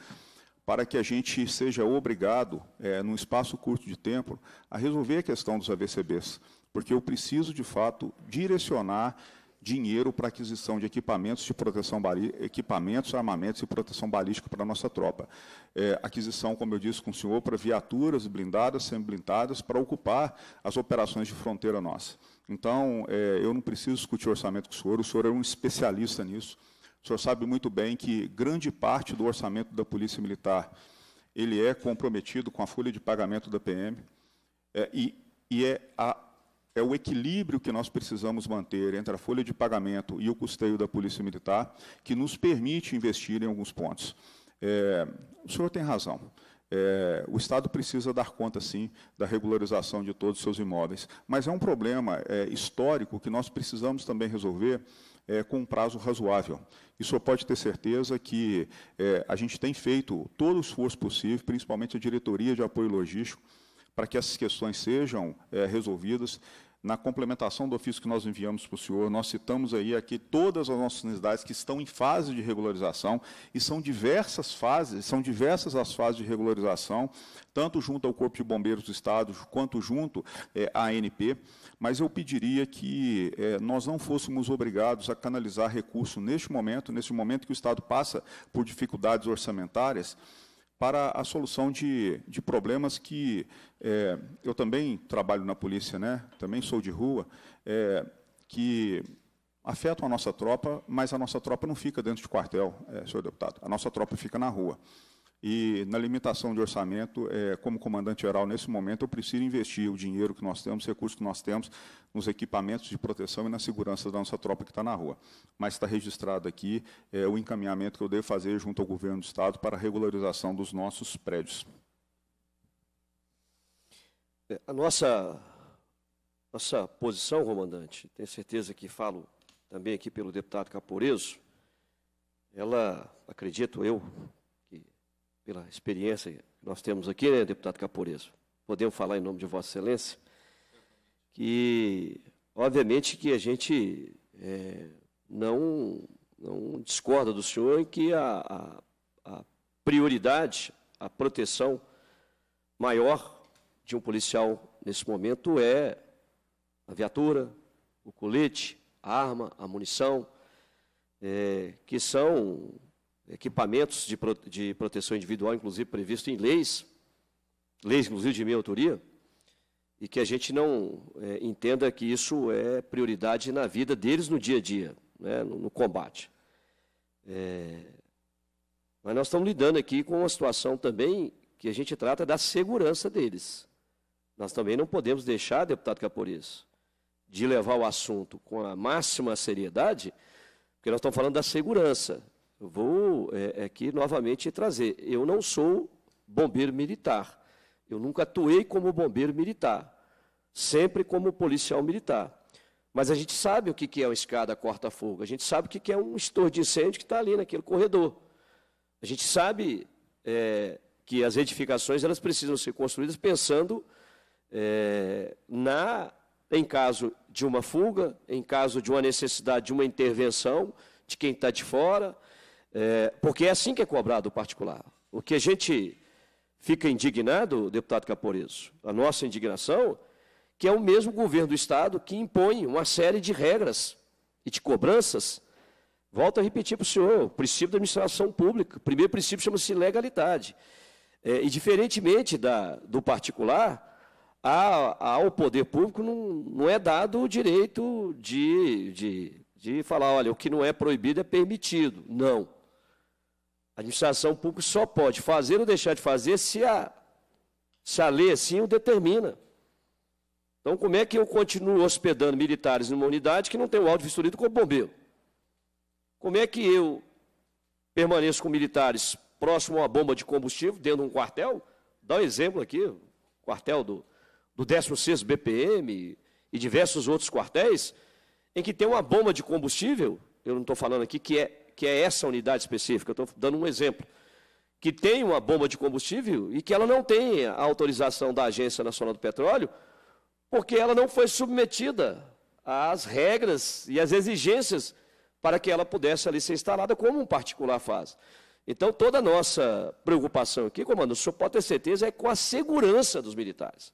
para que a gente seja obrigado, é, num espaço curto de tempo, a resolver a questão dos AVCBs. Porque eu preciso, de fato, direcionar dinheiro para aquisição de equipamentos de proteção equipamentos, armamentos e proteção balística para a nossa tropa. É, aquisição, como eu disse com o senhor, para viaturas blindadas, semi-blindadas, para ocupar as operações de fronteira nossa. Então, é, eu não preciso discutir orçamento com o senhor, o senhor é um especialista nisso. O senhor sabe muito bem que grande parte do orçamento da Polícia Militar ele é comprometido com a folha de pagamento da PM é, e, e é, a, é o equilíbrio que nós precisamos manter entre a folha de pagamento e o custeio da Polícia Militar que nos permite investir em alguns pontos. É, o senhor tem razão. É, o Estado precisa dar conta, sim, da regularização de todos os seus imóveis. Mas é um problema é, histórico que nós precisamos também resolver é, com um prazo razoável. E só pode ter certeza que é, a gente tem feito todo o esforço possível, principalmente a Diretoria de Apoio Logístico, para que essas questões sejam é, resolvidas na complementação do ofício que nós enviamos para o senhor, nós citamos aí aqui todas as nossas unidades que estão em fase de regularização, e são diversas fases, são diversas as fases de regularização, tanto junto ao Corpo de Bombeiros do Estado, quanto junto é, à ANP, mas eu pediria que é, nós não fôssemos obrigados a canalizar recurso neste momento, neste momento que o Estado passa por dificuldades orçamentárias, para a solução de, de problemas que é, eu também trabalho na polícia, né? também sou de rua, é, que afetam a nossa tropa, mas a nossa tropa não fica dentro de quartel, é, senhor deputado. A nossa tropa fica na rua. E na limitação de orçamento, é, como comandante geral, nesse momento, eu preciso investir o dinheiro que nós temos, os recursos que nós temos, nos equipamentos de proteção e na segurança da nossa tropa que está na rua. Mas está registrado aqui é, o encaminhamento que eu devo fazer junto ao governo do Estado para a regularização dos nossos prédios. É, a nossa, nossa posição, comandante, tenho certeza que falo também aqui pelo deputado Caporeso, ela, acredito eu, pela experiência que nós temos aqui, né, deputado Caporeso. Podemos falar em nome de Vossa Excelência, que obviamente que a gente é, não, não discorda do senhor em que a, a, a prioridade, a proteção maior de um policial nesse momento é a viatura, o colete, a arma, a munição, é, que são equipamentos de, de proteção individual, inclusive previsto em leis, leis inclusive de minha autoria, e que a gente não é, entenda que isso é prioridade na vida deles no dia a dia, né, no, no, combate. É, mas nós estamos lidando aqui com uma situação também que a gente trata da segurança deles. Nós também não podemos deixar, deputado Caporiz, de levar o assunto com a máxima seriedade, porque nós estamos falando da segurança vou é, é, aqui novamente trazer. Eu não sou bombeiro militar. Eu nunca atuei como bombeiro militar, sempre como policial militar. Mas a gente sabe o que é uma escada corta-fogo, a gente sabe o que é um estouro de incêndio que está ali naquele corredor. A gente sabe é, que as edificações elas precisam ser construídas pensando é, na, em caso de uma fuga, em caso de uma necessidade de uma intervenção de quem está de fora, é, porque é assim que é cobrado o particular. O que a gente fica indignado, deputado Caporeso, a nossa indignação, que é o mesmo governo do Estado que impõe uma série de regras e de cobranças. Volto a repetir para o senhor, o princípio da administração pública, o primeiro princípio chama-se legalidade. É, e diferentemente da, do particular, a, ao poder público não, não, é dado o direito de, de, de falar, olha, o que não é proibido é permitido. Não. A administração pública só pode fazer ou deixar de fazer se a, se a lei assim o determina. Então, como é que eu continuo hospedando militares numa unidade que não tem o alto vistorido como bombeiro? Como é que eu permaneço com militares próximo a uma bomba de combustível, dentro de um quartel? Dá um exemplo aqui, o quartel do, do 16 BPM e diversos outros quartéis, em que tem uma bomba de combustível, eu não estou falando aqui que é que é essa unidade específica, estou dando um exemplo, que tem uma bomba de combustível e que ela não tem a autorização da Agência Nacional do Petróleo, porque ela não foi submetida às regras e às exigências para que ela pudesse ali ser instalada como um particular faz. Então, toda a nossa preocupação aqui, comando, o senhor pode ter certeza, é com a segurança dos militares.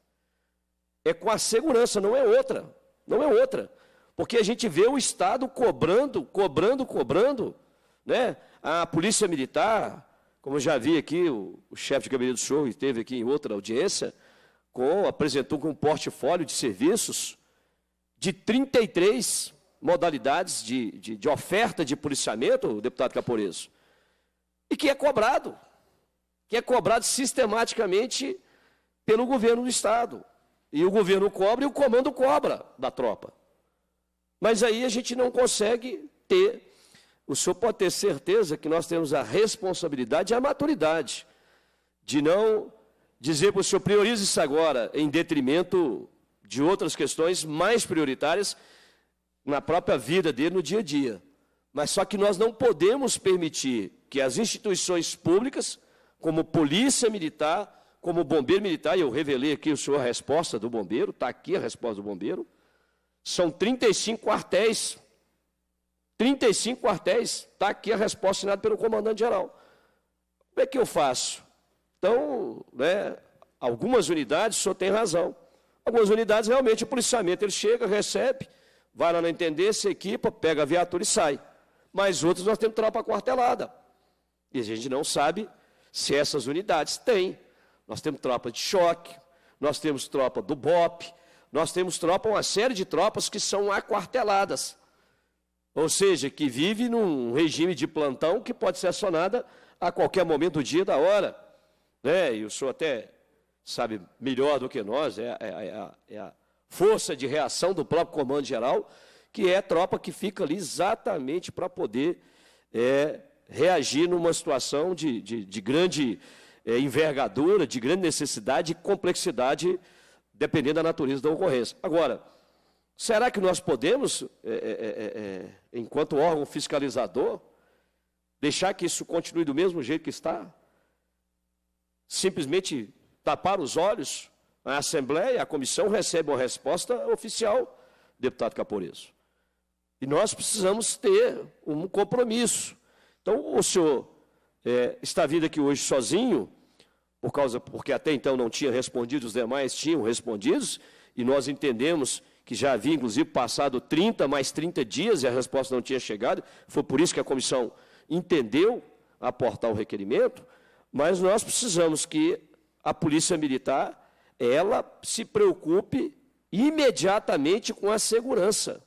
É com a segurança, não é outra. Não é outra. Porque a gente vê o Estado cobrando, cobrando, cobrando, né? A Polícia Militar, como eu já vi aqui, o, o chefe de gabinete do senhor esteve aqui em outra audiência, com, apresentou com um portfólio de serviços de 33 modalidades de, de, de oferta de policiamento, o deputado Caporeso, e que é cobrado, que é cobrado sistematicamente pelo governo do Estado. E o governo cobra e o comando cobra da tropa. Mas aí a gente não consegue ter o senhor pode ter certeza que nós temos a responsabilidade e a maturidade de não dizer para o senhor priorize isso agora, em detrimento de outras questões mais prioritárias na própria vida dele no dia a dia. Mas só que nós não podemos permitir que as instituições públicas, como polícia militar, como bombeiro militar, e eu revelei aqui o senhor a resposta do bombeiro, está aqui a resposta do bombeiro, são 35 quartéis 35 quartéis, está aqui a resposta assinada pelo comandante-geral. Como é que eu faço? Então, né, algumas unidades só tem razão. Algumas unidades, realmente, o policiamento, ele chega, recebe, vai lá na intendência, equipa, pega a viatura e sai. Mas outros nós temos tropa quartelada. E a gente não sabe se essas unidades têm. Nós temos tropa de choque, nós temos tropa do BOP, nós temos tropa, uma série de tropas que são aquarteladas. Ou seja, que vive num regime de plantão que pode ser acionada a qualquer momento do dia da hora. Né? E o senhor até sabe melhor do que nós, é, é, é, é a força de reação do próprio comando geral, que é a tropa que fica ali exatamente para poder é, reagir numa situação de, de, de grande é, envergadura, de grande necessidade e complexidade, dependendo da natureza da ocorrência. Agora, Será que nós podemos, é é, é, é, é, enquanto órgão fiscalizador, deixar que isso continue do mesmo jeito que está? Simplesmente tapar os olhos? A Assembleia, a comissão recebe uma resposta oficial, deputado Caporeso. E nós precisamos ter um compromisso. Então, o senhor é, está vindo aqui hoje sozinho, por causa porque até então não tinha respondido, os demais tinham respondido, e nós entendemos que já havia inclusive passado 30 mais 30 dias e a resposta não tinha chegado, foi por isso que a comissão entendeu aportar o requerimento, mas nós precisamos que a Polícia Militar ela se preocupe imediatamente com a segurança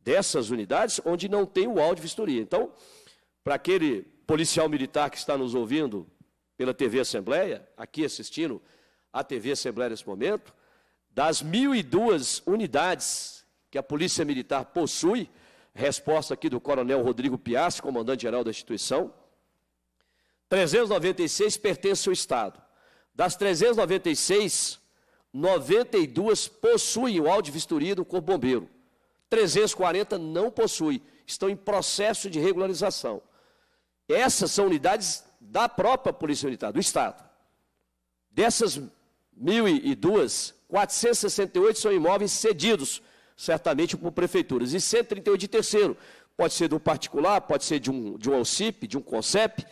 dessas unidades onde não tem o áudio vistoria. Então, para aquele policial militar que está nos ouvindo pela TV Assembleia, aqui assistindo a TV Assembleia nesse momento, das 1.002 unidades que a Polícia Militar possui, resposta aqui do Coronel Rodrigo Piazzi, comandante-geral da instituição, 396 pertencem ao Estado. Das 396, 92 possuem o áudio vistoria do Corpo Bombeiro. 340 não possuem, estão em processo de regularização. Essas são unidades da própria Polícia Militar, do Estado. Dessas 1.002, 468 são imóveis cedidos, certamente por prefeituras, e 138 de terceiro. Pode ser do particular, pode ser de um, de um OCIP, de um CONCEP,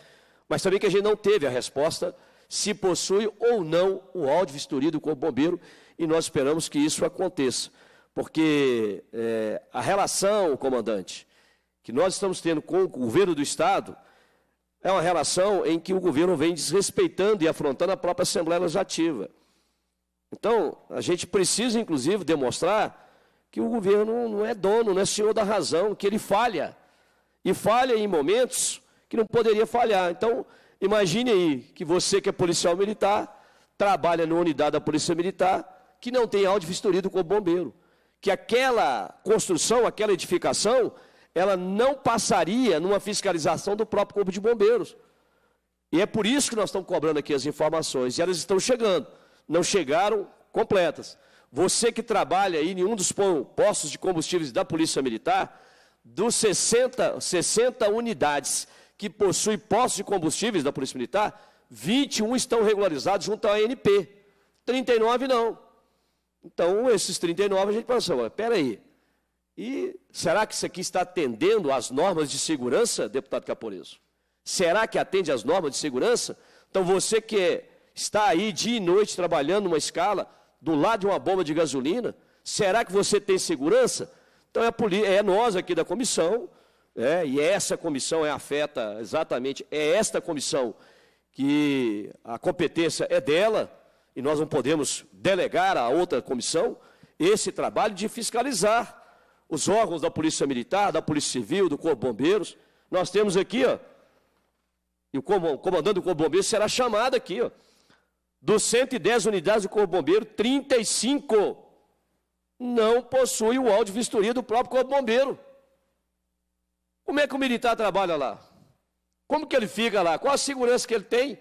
mas também que a gente não teve a resposta se possui ou não o áudio vistoria do Corpo Bombeiro, e nós esperamos que isso aconteça. Porque é, a relação, comandante, que nós estamos tendo com o governo do Estado é uma relação em que o governo vem desrespeitando e afrontando a própria Assembleia Legislativa. Então, a gente precisa, inclusive, demonstrar que o governo não é dono, não é senhor da razão, que ele falha. E falha em momentos que não poderia falhar. Então, imagine aí que você, que é policial militar, trabalha numa unidade da Polícia Militar que não tem áudio audiovisual com o bombeiro. Que aquela construção, aquela edificação, ela não passaria numa fiscalização do próprio Corpo de Bombeiros. E é por isso que nós estamos cobrando aqui as informações, e elas estão chegando não chegaram completas. Você que trabalha aí em um dos postos de combustíveis da Polícia Militar, dos 60, 60 unidades que possuem postos de combustíveis da Polícia Militar, 21 estão regularizados junto à ANP, 39 não. Então, esses 39 a gente pensou, assim, espera aí, e será que isso aqui está atendendo às normas de segurança, deputado Caporeso? Será que atende às normas de segurança? Então, você que é está aí dia e noite trabalhando numa escala, do lado de uma bomba de gasolina, será que você tem segurança? Então é, é nós aqui da comissão, é, e essa comissão é afeta exatamente, é esta comissão que a competência é dela, e nós não podemos delegar a outra comissão, esse trabalho de fiscalizar os órgãos da Polícia Militar, da Polícia Civil, do Corpo Bombeiros. Nós temos aqui, ó, e o comandante do Corpo Bombeiros será chamado aqui, ó, dos 110 unidades do Corpo Bombeiro, 35 não possuem o áudio vistoria do próprio Corpo Bombeiro. Como é que o militar trabalha lá? Como que ele fica lá? Qual a segurança que ele tem?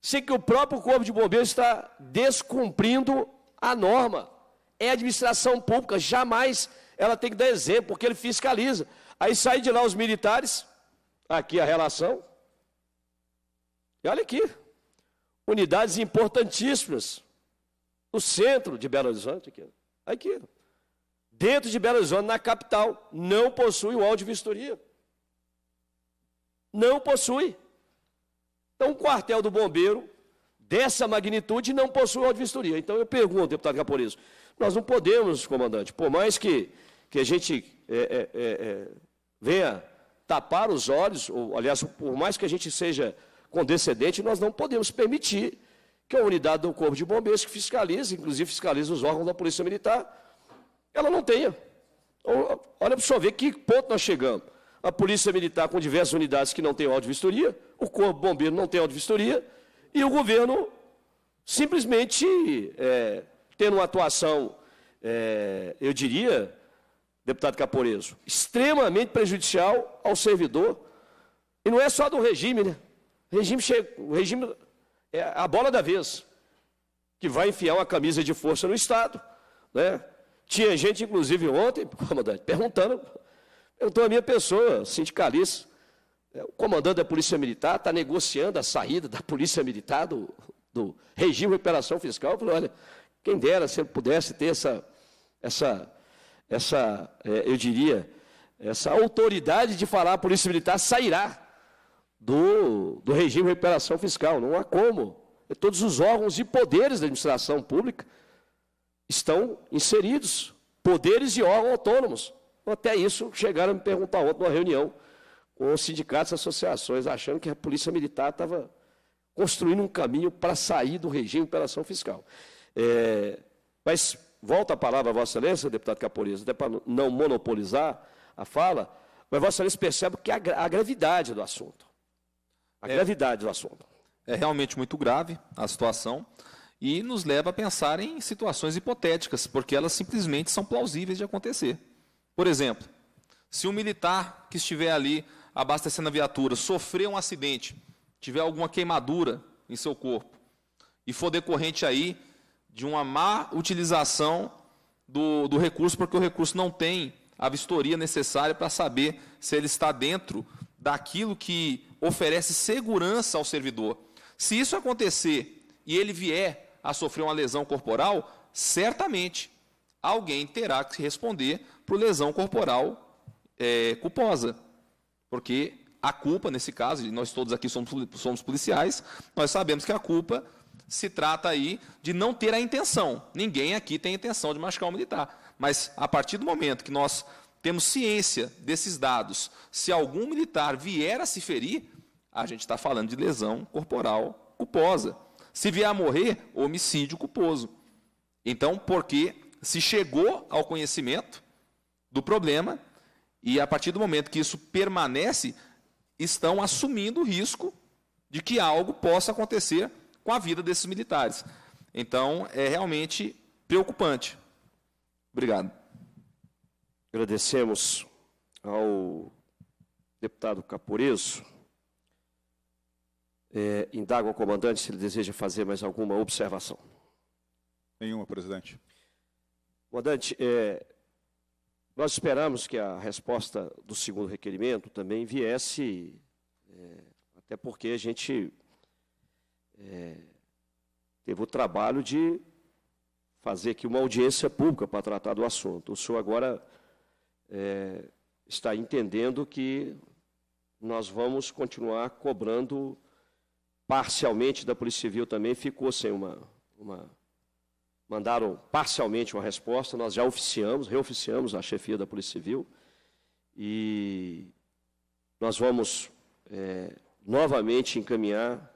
Se que o próprio Corpo de Bombeiros está descumprindo a norma. É a administração pública, jamais ela tem que dar exemplo, porque ele fiscaliza. Aí saem de lá os militares, aqui a relação. E olha aqui, unidades importantíssimas no centro de Belo Horizonte, aqui, aqui, dentro de Belo Horizonte, na capital, não possui o de vistoria. Não possui. Então, um quartel do bombeiro dessa magnitude não possui o de vistoria. Então, eu pergunto, deputado Caporizo, nós não podemos, comandante, por mais que, que a gente é, é, é, é, venha tapar os olhos, ou, aliás, por mais que a gente seja condescendente, nós não podemos permitir que a unidade do Corpo de Bombeiros, que fiscaliza, inclusive fiscaliza os órgãos da Polícia Militar, ela não tenha. Olha para o senhor ver que ponto nós chegamos. A Polícia Militar com diversas unidades que não tem audivistoria, o Corpo Bombeiro não tem audivistoria, e o governo simplesmente é, tendo uma atuação, é, eu diria, deputado Caporeso, extremamente prejudicial ao servidor. E não é só do regime, né? Regime, regime é a bola da vez, que vai enfiar uma camisa de força no Estado. Né? Tinha gente, inclusive, ontem, comandante, perguntando, perguntou a minha pessoa, sindicalista, é, o comandante da Polícia Militar está negociando a saída da Polícia Militar do, do regime de operação fiscal. Eu falei, olha, quem dera se ele pudesse ter essa, essa, essa é, eu diria, essa autoridade de falar a Polícia Militar sairá do, do regime de recuperação fiscal. Não há como. É, todos os órgãos e poderes da administração pública estão inseridos, poderes e órgãos autônomos. Então, até isso chegaram a me perguntar ontem numa reunião com os sindicatos e associações, achando que a Polícia Militar estava construindo um caminho para sair do regime de operação fiscal. É, mas volta a palavra a Vossa Excelência, deputado Caporias, até para não monopolizar a fala, mas Vossa Excelência percebe que a, a gravidade do assunto. A é, gravidade do assunto. É realmente muito grave a situação e nos leva a pensar em situações hipotéticas, porque elas simplesmente são plausíveis de acontecer. Por exemplo, se um militar que estiver ali abastecendo a viatura sofrer um acidente, tiver alguma queimadura em seu corpo e for decorrente aí de uma má utilização do, do recurso, porque o recurso não tem a vistoria necessária para saber se ele está dentro daquilo que oferece segurança ao servidor. Se isso acontecer e ele vier a sofrer uma lesão corporal, certamente alguém terá que responder por lesão corporal é, culposa. Porque a culpa, nesse caso, nós todos aqui somos, somos policiais, nós sabemos que a culpa se trata aí de não ter a intenção. Ninguém aqui tem a intenção de machucar o militar. Mas a partir do momento que nós temos ciência desses dados. Se algum militar vier a se ferir, a gente está falando de lesão corporal culposa. Se vier a morrer, homicídio culposo. Então, porque se chegou ao conhecimento do problema, e a partir do momento que isso permanece, estão assumindo o risco de que algo possa acontecer com a vida desses militares. Então, é realmente preocupante. Obrigado. Agradecemos ao deputado Caporeso. É, indago ao comandante se ele deseja fazer mais alguma observação. Nenhuma, presidente. Comandante, é, nós esperamos que a resposta do segundo requerimento também viesse, é, até porque a gente é, teve o trabalho de fazer aqui uma audiência pública para tratar do assunto. O senhor agora é, está entendendo que nós vamos continuar cobrando parcialmente da Polícia Civil também, ficou sem uma, uma mandaram parcialmente uma resposta, nós já oficiamos, reoficiamos a chefia da Polícia Civil e nós vamos é, novamente encaminhar.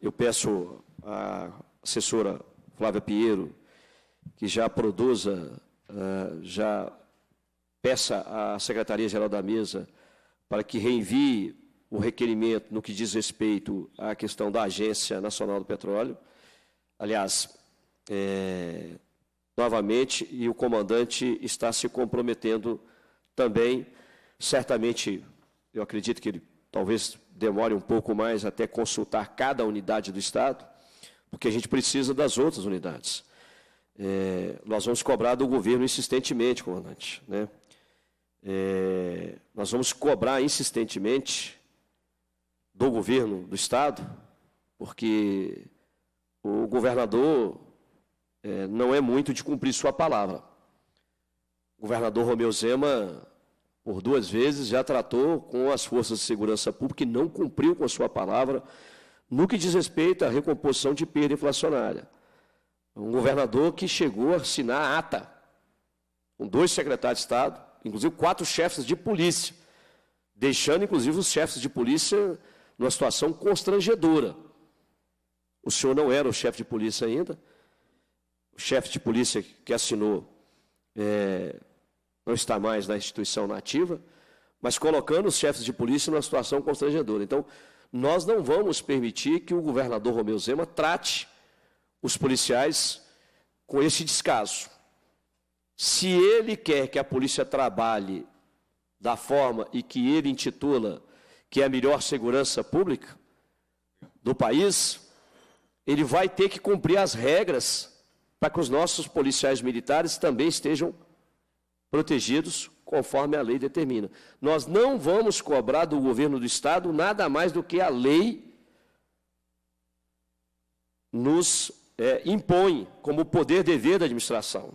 Eu peço à assessora Flávia Pinheiro que já produza, uh, já peça à Secretaria-Geral da Mesa para que reenvie o requerimento no que diz respeito à questão da Agência Nacional do Petróleo. Aliás, é, novamente, e o comandante está se comprometendo também, certamente, eu acredito que ele talvez demore um pouco mais até consultar cada unidade do Estado, porque a gente precisa das outras unidades. É, nós vamos cobrar do governo insistentemente, comandante. Né? é, nós vamos cobrar insistentemente do governo do Estado, porque o governador é, não é muito de cumprir sua palavra. O governador Romeu Zema, por duas vezes, já tratou com as forças de segurança pública e não cumpriu com a sua palavra no que diz respeito à recomposição de perda inflacionária. Um governador que chegou a assinar a ata com dois secretários de Estado, inclusive quatro chefes de polícia, deixando inclusive os chefes de polícia numa situação constrangedora. O senhor não era o chefe de polícia ainda, o chefe de polícia que assinou é, não está mais na instituição nativa, mas colocando os chefes de polícia numa situação constrangedora. Então, nós não vamos permitir que o governador Romeu Zema trate os policiais com esse descaso. Se ele quer que a polícia trabalhe da forma e que ele intitula que é a melhor segurança pública do país, ele vai ter que cumprir as regras para que os nossos policiais militares também estejam protegidos conforme a lei determina. Nós não vamos cobrar do governo do Estado nada mais do que a lei nos é, impõe como poder dever da administração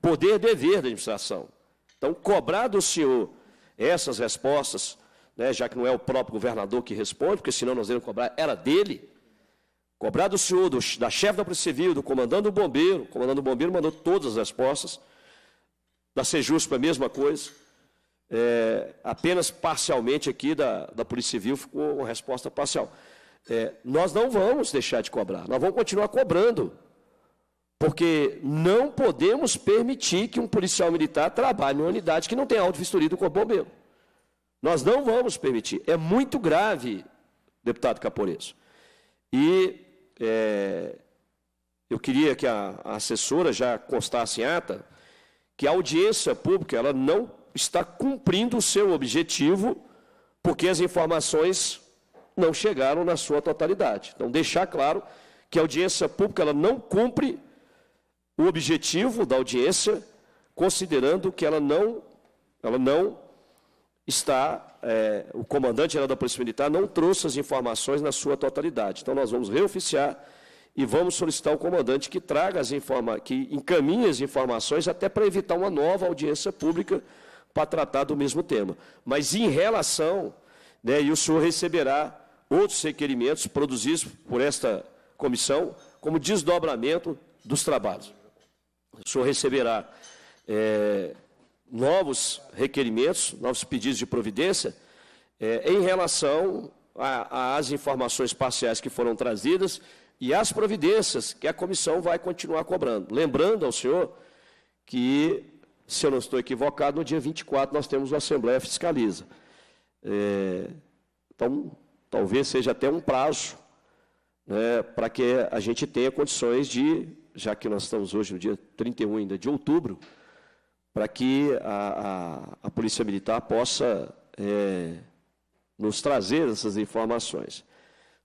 poder dever da administração. Então, cobrar do senhor essas respostas, né, já que não é o próprio governador que responde, porque senão nós iremos cobrar era dele, cobrar do senhor, do, da chefe da Polícia Civil, do comandante do bombeiro, o comandante do bombeiro mandou todas as respostas, da Sejuspa a mesma coisa, é, apenas parcialmente aqui da, da Polícia Civil ficou uma resposta parcial. É, nós não vamos deixar de cobrar, nós vamos continuar cobrando, porque não podemos permitir que um policial militar trabalhe em uma unidade que não tem auto-vistoria do Corpo Bombeiro. Nós não vamos permitir. É muito grave, deputado Caporeso. E é, eu queria que a, a assessora já constasse em ata que a audiência pública ela não está cumprindo o seu objetivo, porque as informações não chegaram na sua totalidade. Então, deixar claro que a audiência pública ela não cumpre o objetivo da audiência, considerando que ela não, ela não está, é, o comandante geral da Polícia Militar não trouxe as informações na sua totalidade. Então, nós vamos reoficiar e vamos solicitar ao comandante que traga as informa que encaminhe as informações até para evitar uma nova audiência pública para tratar do mesmo tema. Mas em relação, né, e o senhor receberá outros requerimentos produzidos por esta comissão como desdobramento dos trabalhos o senhor receberá é, novos requerimentos, novos pedidos de providência, é, em relação às informações parciais que foram trazidas e às providências que a comissão vai continuar cobrando. Lembrando ao senhor que, se eu não estou equivocado, no dia 24 nós temos a Assembleia Fiscaliza. É, então, talvez seja até um prazo né, para que a gente tenha condições de já que nós estamos hoje no dia 31 ainda de outubro, para que a, a, a, Polícia Militar possa é, nos trazer essas informações.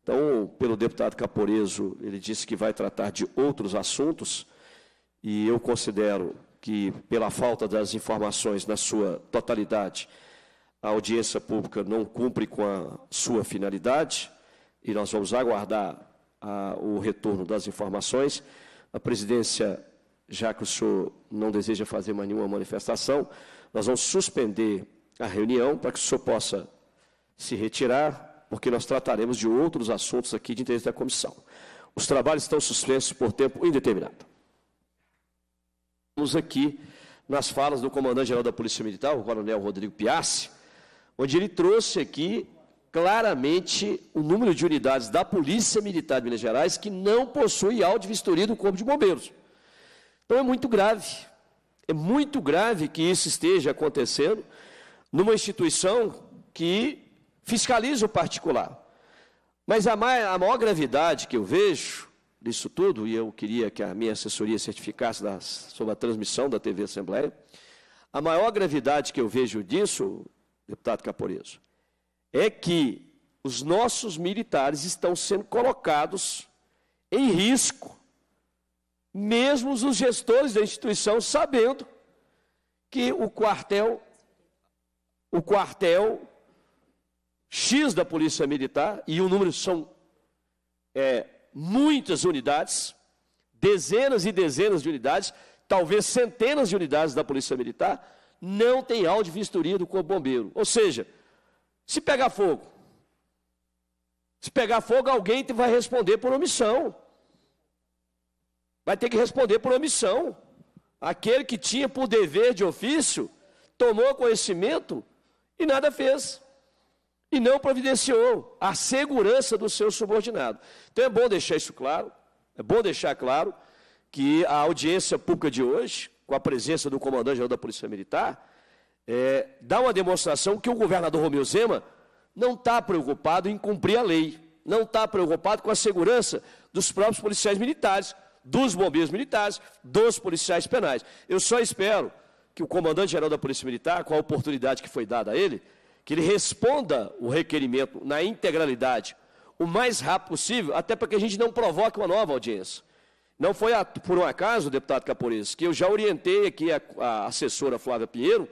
Então, pelo deputado Caporeso, ele disse que vai tratar de outros assuntos, e eu considero que, pela falta das informações na sua totalidade, a audiência pública não cumpre com a sua finalidade, e nós vamos aguardar a, o retorno das informações. A presidência, já que o senhor não deseja fazer mais nenhuma manifestação, nós vamos suspender a reunião para que o senhor possa se retirar, porque nós trataremos de outros assuntos aqui de interesse da comissão. Os trabalhos estão suspensos por tempo indeterminado. Estamos aqui nas falas do comandante-geral da Polícia Militar, o coronel Rodrigo Piassi, onde ele trouxe aqui claramente o número de unidades da Polícia Militar de Minas Gerais que não possui áudio vistoria do Corpo de Bombeiros. Então é muito grave. É muito grave que isso esteja acontecendo numa instituição que fiscaliza o particular. Mas a maior, gravidade que eu vejo disso tudo, e eu queria que a minha assessoria certificasse das, sobre a transmissão da TV Assembleia, a maior gravidade que eu vejo disso, deputado Caporeso, é que os nossos militares estão sendo colocados em risco, mesmo os gestores da instituição sabendo que o quartel, o quartel X da Polícia Militar, e o número são é, muitas unidades, dezenas e dezenas de unidades, talvez centenas de unidades da Polícia Militar, não tem áudio vistoria do Corpo Bombeiro. Ou seja, se pegar fogo, se pegar fogo, alguém vai responder por omissão. Vai ter que responder por omissão. Aquele que tinha por dever de ofício, tomou conhecimento e nada fez. E não providenciou a segurança do seu subordinado. Então é bom deixar isso claro. É bom deixar claro que a audiência pública de hoje, com a presença do comandante-geral da Polícia Militar, é, dá uma demonstração que o governador Romeu Zema não está preocupado em cumprir a lei, não está preocupado com a segurança dos próprios policiais militares, dos bombeiros militares, dos policiais penais. Eu só espero que o comandante-geral da Polícia Militar, com a oportunidade que foi dada a ele, que ele responda o requerimento na integralidade, o mais rápido possível, até para que a gente não provoque uma nova audiência. Não foi por um acaso, deputado Capores, que eu já orientei aqui a, a assessora Flávia Pinheiro,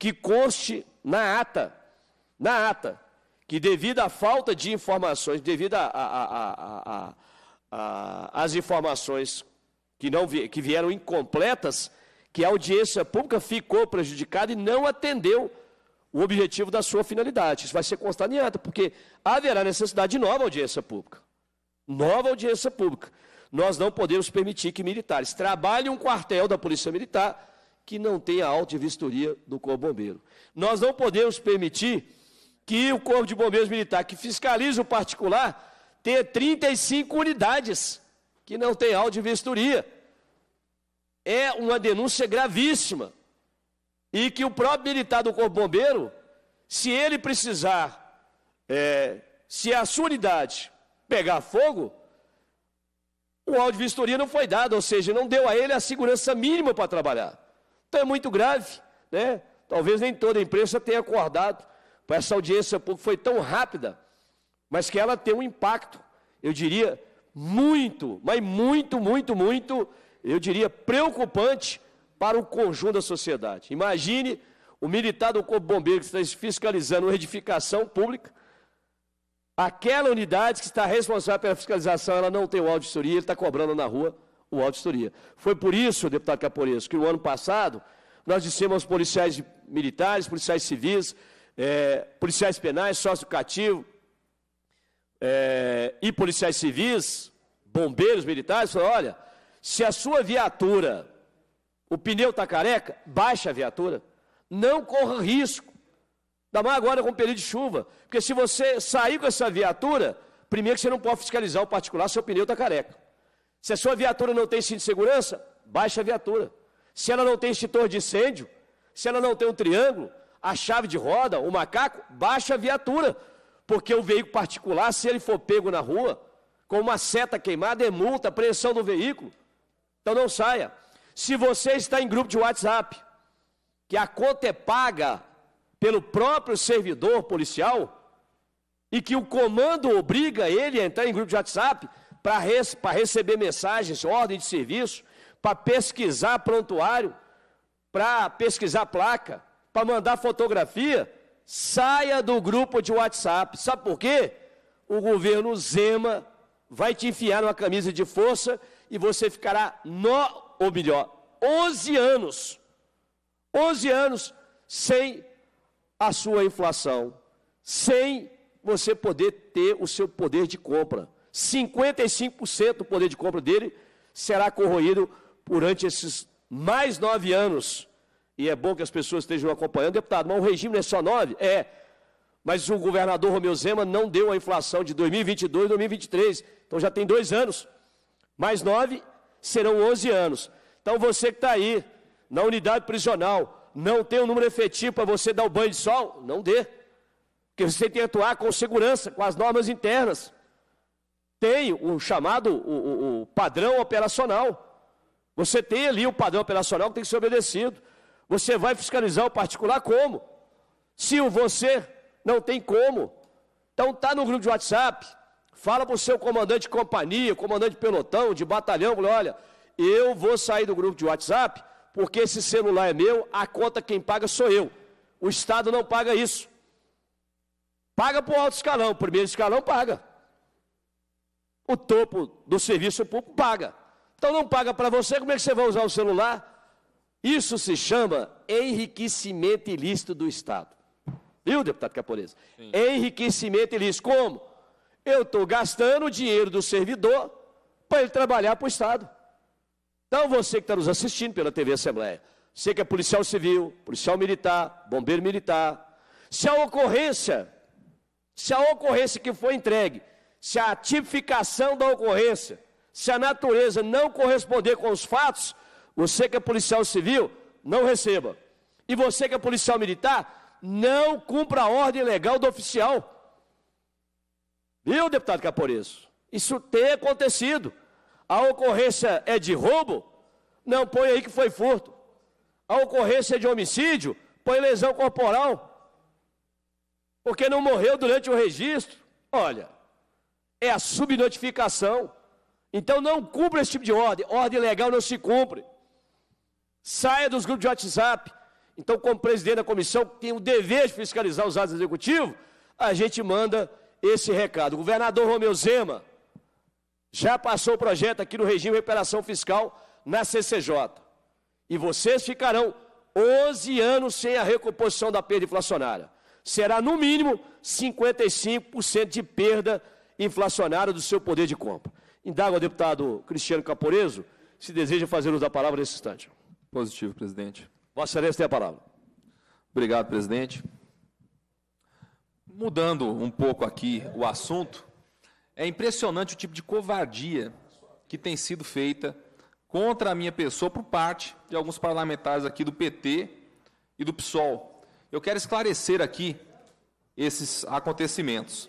que conste na ata, na ata, que devido à falta de informações, devido às informações que, não, que vieram incompletas, que a audiência pública ficou prejudicada e não atendeu o objetivo da sua finalidade. Isso vai ser constado em ata, porque haverá necessidade de nova audiência pública. Nova audiência pública. Nós não podemos permitir que militares trabalhem um quartel da Polícia Militar que não tenha alta vistoria do Corpo Bombeiro. Nós não podemos permitir que o Corpo de Bombeiros Militar, que fiscaliza o particular, tenha 35 unidades que não tem alta vistoria. É uma denúncia gravíssima. E que o próprio militar do Corpo Bombeiro, se ele precisar, é, se a sua unidade pegar fogo, o áudio vistoria não foi dado, ou seja, não deu a ele a segurança mínima para trabalhar. Então é muito grave, né? Talvez nem toda a imprensa tenha acordado. Essa audiência pública foi tão rápida, mas que ela tem um impacto, eu diria, muito, mas muito, muito, muito, eu diria, preocupante para o conjunto da sociedade. Imagine o militar do Corpo Bombeiro que está fiscalizando uma edificação pública, aquela unidade que está responsável pela fiscalização, ela não tem o auditoria, ele está cobrando na rua o auditoria. Foi por isso, deputado Caporeso, que o ano passado nós dissemos aos policiais militares, policiais civis, é, policiais penais, sócio cativo é, e policiais civis, bombeiros militares, falaram, olha, se a sua viatura, o pneu está careca, baixa a viatura, não corra risco. Ainda mais agora com o período de chuva. Porque se você sair com essa viatura, primeiro que você não pode fiscalizar o particular, seu pneu está careca. Se a sua viatura não tem cinto de segurança, baixa a viatura. Se ela não tem extintor de incêndio, se ela não tem um triângulo, a chave de roda, o macaco, baixa a viatura. Porque o veículo particular, se ele for pego na rua, com uma seta queimada, é multa, apreensão do veículo. Então não saia. Se você está em grupo de WhatsApp, que a conta é paga pelo próprio servidor policial, e que o comando obriga ele a entrar em grupo de WhatsApp, para receber mensagens, ordem de serviço, para pesquisar prontuário, para pesquisar placa, para mandar fotografia, saia do grupo de WhatsApp. Sabe por quê? O governo Zema vai te enfiar numa camisa de força e você ficará, no, ou melhor, 11 anos, 11 anos sem a sua inflação, sem você poder ter o seu poder de compra. 55% do poder de compra dele será corroído durante esses mais nove anos. E é bom que as pessoas estejam acompanhando. Deputado, mas o regime não é só nove? É. Mas o governador Romeu Zema não deu a inflação de 2022 e 2023. Então já tem dois anos. Mais nove serão 11 anos. Então você que está aí, na unidade prisional, não tem um número efetivo para você dar o banho de sol? Não dê. Porque você tem que atuar com segurança, com as normas internas tem o chamado o, o, o padrão operacional. Você tem ali o padrão operacional que tem que ser obedecido. Você vai fiscalizar o particular como? Se o você não tem como. Então tá no grupo de WhatsApp, fala para o seu comandante de companhia, comandante de pelotão, de batalhão, olha, eu vou sair do grupo de WhatsApp, porque esse celular é meu, a conta quem paga sou eu. O Estado não paga isso. Paga para o alto escalão, o primeiro escalão paga o topo do serviço público paga. Então não paga para você, como é que você vai usar o celular? Isso se chama enriquecimento ilícito do Estado. Viu, deputado Caporeza? Enriquecimento ilícito. Como? Eu estou gastando o dinheiro do servidor para ele trabalhar para o Estado. Então você que está nos assistindo pela TV Assembleia, você que é policial civil, policial militar, bombeiro militar, se a ocorrência, se a ocorrência que foi entregue se a tipificação da ocorrência, se a natureza não corresponder com os fatos, você que é policial civil, não receba. E você que é policial militar, não cumpra a ordem legal do oficial. Viu, deputado Caporeso? Isso tem acontecido. A ocorrência é de roubo? Não põe aí que foi furto. A ocorrência é de homicídio? Põe lesão corporal. Porque não morreu durante o registro. Olha, é a subnotificação. Então não cumpra esse tipo de ordem. Ordem legal não se cumpre. Saia dos grupos de WhatsApp. Então, como presidente da comissão, que tem o dever de fiscalizar os atos executivos, a gente manda esse recado. O governador Romeu Zema já passou o projeto aqui no regime de recuperação fiscal na CCJ. E vocês ficarão 11 anos sem a recomposição da perda inflacionária. Será, no mínimo, 55% de perda inflacionária inflacionária do seu poder de compra. Indago ao deputado Cristiano Caporeso se deseja fazer uso da palavra nesse instante. Positivo, presidente. Vossa Excelência tem a palavra. Obrigado, presidente. Mudando um pouco aqui o assunto, é impressionante o tipo de covardia que tem sido feita contra a minha pessoa por parte de alguns parlamentares aqui do PT e do PSOL. Eu quero esclarecer aqui esses acontecimentos.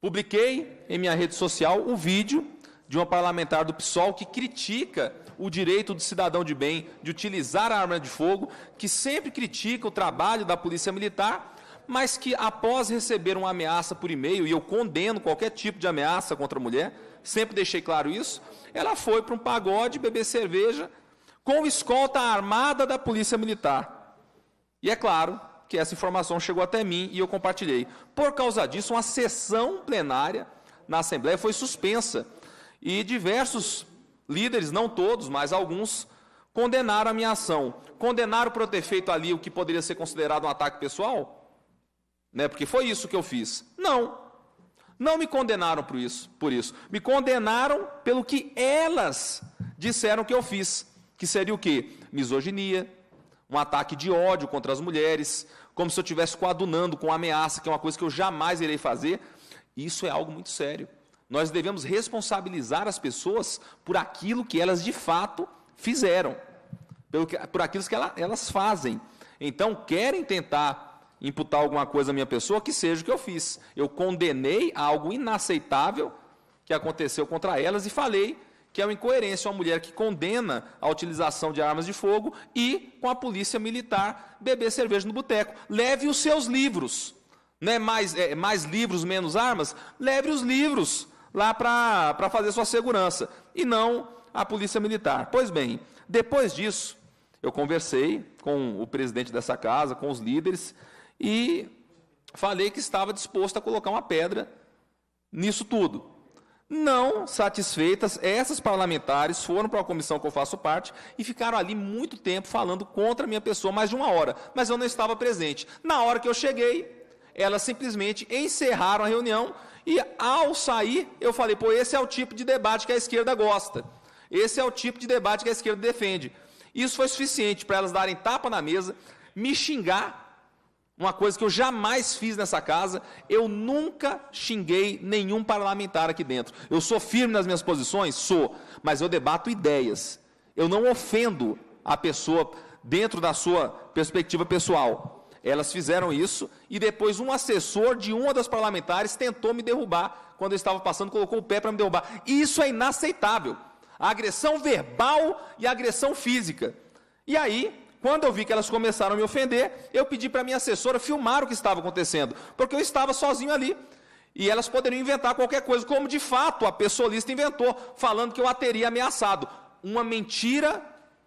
Publiquei em minha rede social o vídeo de uma parlamentar do PSOL que critica o direito do cidadão de bem de utilizar a arma de fogo, que sempre critica o trabalho da Polícia Militar, mas que após receber uma ameaça por e-mail, e eu condeno qualquer tipo de ameaça contra a mulher, sempre deixei claro isso, ela foi para um pagode beber cerveja com escolta armada da Polícia Militar. E é claro, que essa informação chegou até mim e eu compartilhei. Por causa disso, uma sessão plenária na Assembleia foi suspensa e diversos líderes, não todos, mas alguns, condenaram a minha ação. Condenaram por eu ter feito ali o que poderia ser considerado um ataque pessoal? Né? Porque foi isso que eu fiz. Não. Não me condenaram por isso, por isso. Me condenaram pelo que elas disseram que eu fiz, que seria o quê? Misoginia, um ataque de ódio contra as mulheres, como se eu estivesse coadunando com ameaça, que é uma coisa que eu jamais irei fazer. Isso é algo muito sério. Nós devemos responsabilizar as pessoas por aquilo que elas de fato fizeram, pelo que, por aquilo que ela, elas fazem. Então, querem tentar imputar alguma coisa à minha pessoa, que seja o que eu fiz. Eu condenei algo inaceitável que aconteceu contra elas e falei que é uma incoerência uma mulher que condena a utilização de armas de fogo e com a polícia militar beber cerveja no boteco. Leve os seus livros. né mais, é, mais livros, menos armas? Leve os livros lá para fazer sua segurança e não a polícia militar. Pois bem, depois disso, eu conversei com o presidente dessa casa, com os líderes e falei que estava disposto a colocar uma pedra nisso tudo. Não satisfeitas, essas parlamentares foram para a comissão que eu faço parte e ficaram ali muito tempo falando contra a minha pessoa, mais de uma hora, mas eu não estava presente. Na hora que eu cheguei, elas simplesmente encerraram a reunião e ao sair, eu falei: pô, esse é o tipo de debate que a esquerda gosta, esse é o tipo de debate que a esquerda defende. Isso foi suficiente para elas darem tapa na mesa, me xingar uma coisa que eu jamais fiz nessa casa, eu nunca xinguei nenhum parlamentar aqui dentro. Eu sou firme nas minhas posições? Sou, mas eu debato ideias. Eu não ofendo a pessoa dentro da sua perspectiva pessoal. Elas fizeram isso e depois um assessor de uma das parlamentares tentou me derrubar quando eu estava passando, colocou o pé para me derrubar. Isso é inaceitável. A agressão verbal e a agressão física. E aí, quando eu vi que elas começaram a me ofender, eu pedi para minha assessora filmar o que estava acontecendo, porque eu estava sozinho ali. E elas poderiam inventar qualquer coisa, como de fato a pessoalista inventou, falando que eu a teria ameaçado. Uma mentira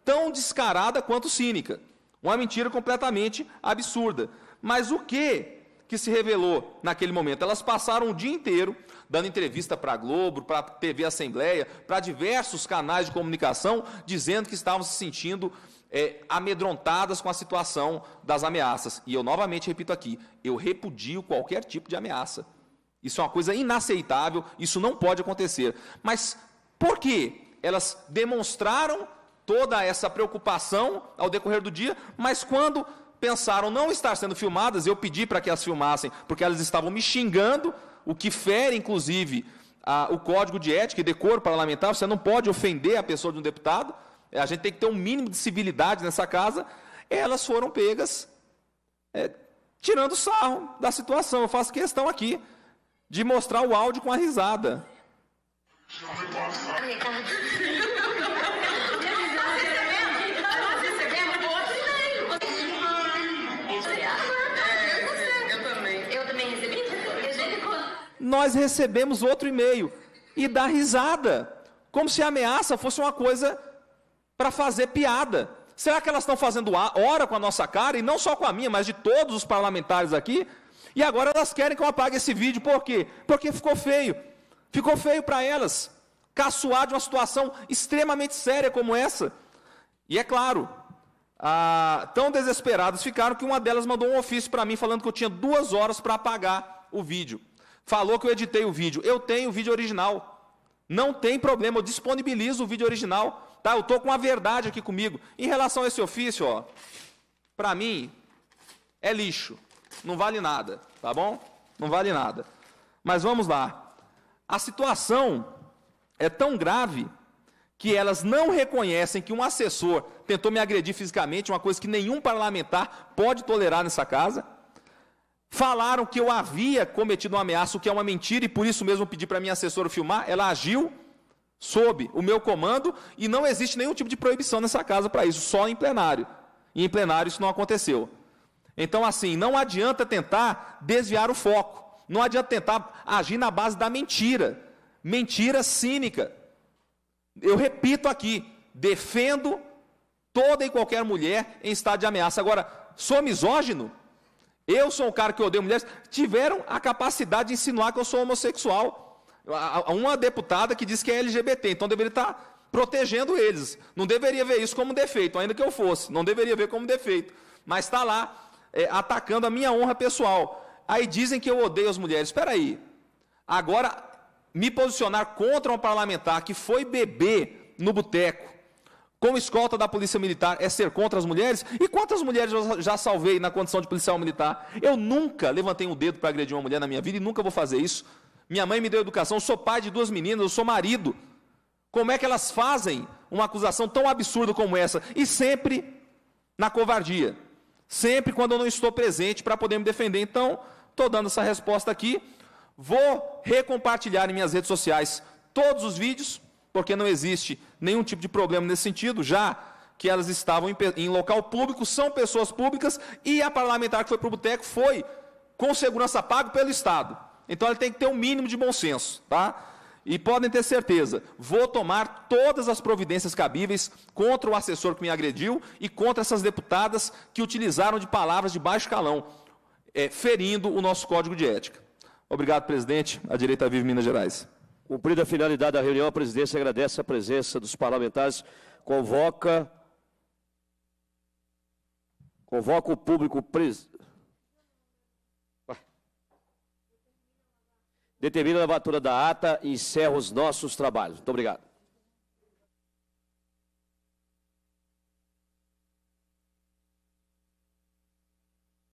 tão descarada quanto cínica. Uma mentira completamente absurda. Mas o que que se revelou naquele momento? Elas passaram o dia inteiro dando entrevista para a Globo, para a TV Assembleia, para diversos canais de comunicação, dizendo que estavam se sentindo é, amedrontadas com a situação das ameaças. E eu novamente repito aqui: eu repudio qualquer tipo de ameaça. Isso é uma coisa inaceitável, isso não pode acontecer. Mas por que elas demonstraram toda essa preocupação ao decorrer do dia, mas quando pensaram não estar sendo filmadas, eu pedi para que as filmassem, porque elas estavam me xingando, o que fere, inclusive, a, o código de ética e decoro parlamentar, você não pode ofender a pessoa de um deputado. É, a gente tem que ter um mínimo de civilidade nessa casa, elas foram pegas é, tirando sarro da situação. Eu faço questão aqui de mostrar o áudio com a risada. Nós recebemos outro e-mail e dá risada, como se a ameaça fosse uma coisa para fazer piada. Será que elas estão fazendo hora com a nossa cara, e não só com a minha, mas de todos os parlamentares aqui? E agora elas querem que eu apague esse vídeo, por quê? Porque ficou feio. Ficou feio para elas. Caçoar de uma situação extremamente séria como essa. E é claro, ah, tão desesperadas ficaram que uma delas mandou um ofício para mim falando que eu tinha duas horas para apagar o vídeo. Falou que eu editei o vídeo. Eu tenho o vídeo original. Não tem problema, eu disponibilizo o vídeo original. Tá? Eu estou com a verdade aqui comigo. Em relação a esse ofício, ó, para mim, é lixo. Não vale nada, tá bom? Não vale nada. Mas vamos lá. A situação é tão grave que elas não reconhecem que um assessor tentou me agredir fisicamente, uma coisa que nenhum parlamentar pode tolerar nessa casa. Falaram que eu havia cometido uma ameaça, o que é uma mentira, e por isso mesmo pedi para minha assessora filmar. Ela agiu, sob o meu comando e não existe nenhum tipo de proibição nessa casa para isso, só em plenário. E em plenário isso não aconteceu. Então, assim, não adianta tentar desviar o foco, não adianta tentar agir na base da mentira, mentira cínica. Eu repito aqui, defendo toda e qualquer mulher em estado de ameaça. Agora, sou misógino? Eu sou um cara que odeio mulheres. Tiveram a capacidade de insinuar que eu sou homossexual. Há uma deputada que diz que é LGBT, então deveria estar protegendo eles. Não deveria ver isso como defeito, ainda que eu fosse. Não deveria ver como defeito. Mas está lá é, atacando a minha honra pessoal. Aí dizem que eu odeio as mulheres. Espera aí. Agora, me posicionar contra um parlamentar que foi beber no boteco com escolta da polícia militar é ser contra as mulheres? E quantas mulheres eu já salvei na condição de policial militar? Eu nunca levantei um dedo para agredir uma mulher na minha vida e nunca vou fazer isso. Minha mãe me deu educação, eu sou pai de duas meninas, eu sou marido. Como é que elas fazem uma acusação tão absurda como essa? E sempre na covardia. Sempre quando eu não estou presente para poder me defender. Então, estou dando essa resposta aqui. Vou recompartilhar em minhas redes sociais todos os vídeos, porque não existe nenhum tipo de problema nesse sentido, já que elas estavam em, em local público, são pessoas públicas, e a parlamentar que foi para o boteco foi com segurança pago pelo Estado. Então ele tem que ter um mínimo de bom senso, tá? E podem ter certeza, vou tomar todas as providências cabíveis contra o assessor que me agrediu e contra essas deputadas que utilizaram de palavras de baixo calão, é, ferindo o nosso código de ética. Obrigado, presidente. A direita vive Minas Gerais. Cumprida a finalidade da reunião, a presidência agradece a presença dos parlamentares, convoca convoca o público preso Determina a lavatura da ata e encerra os nossos trabalhos. Muito obrigado.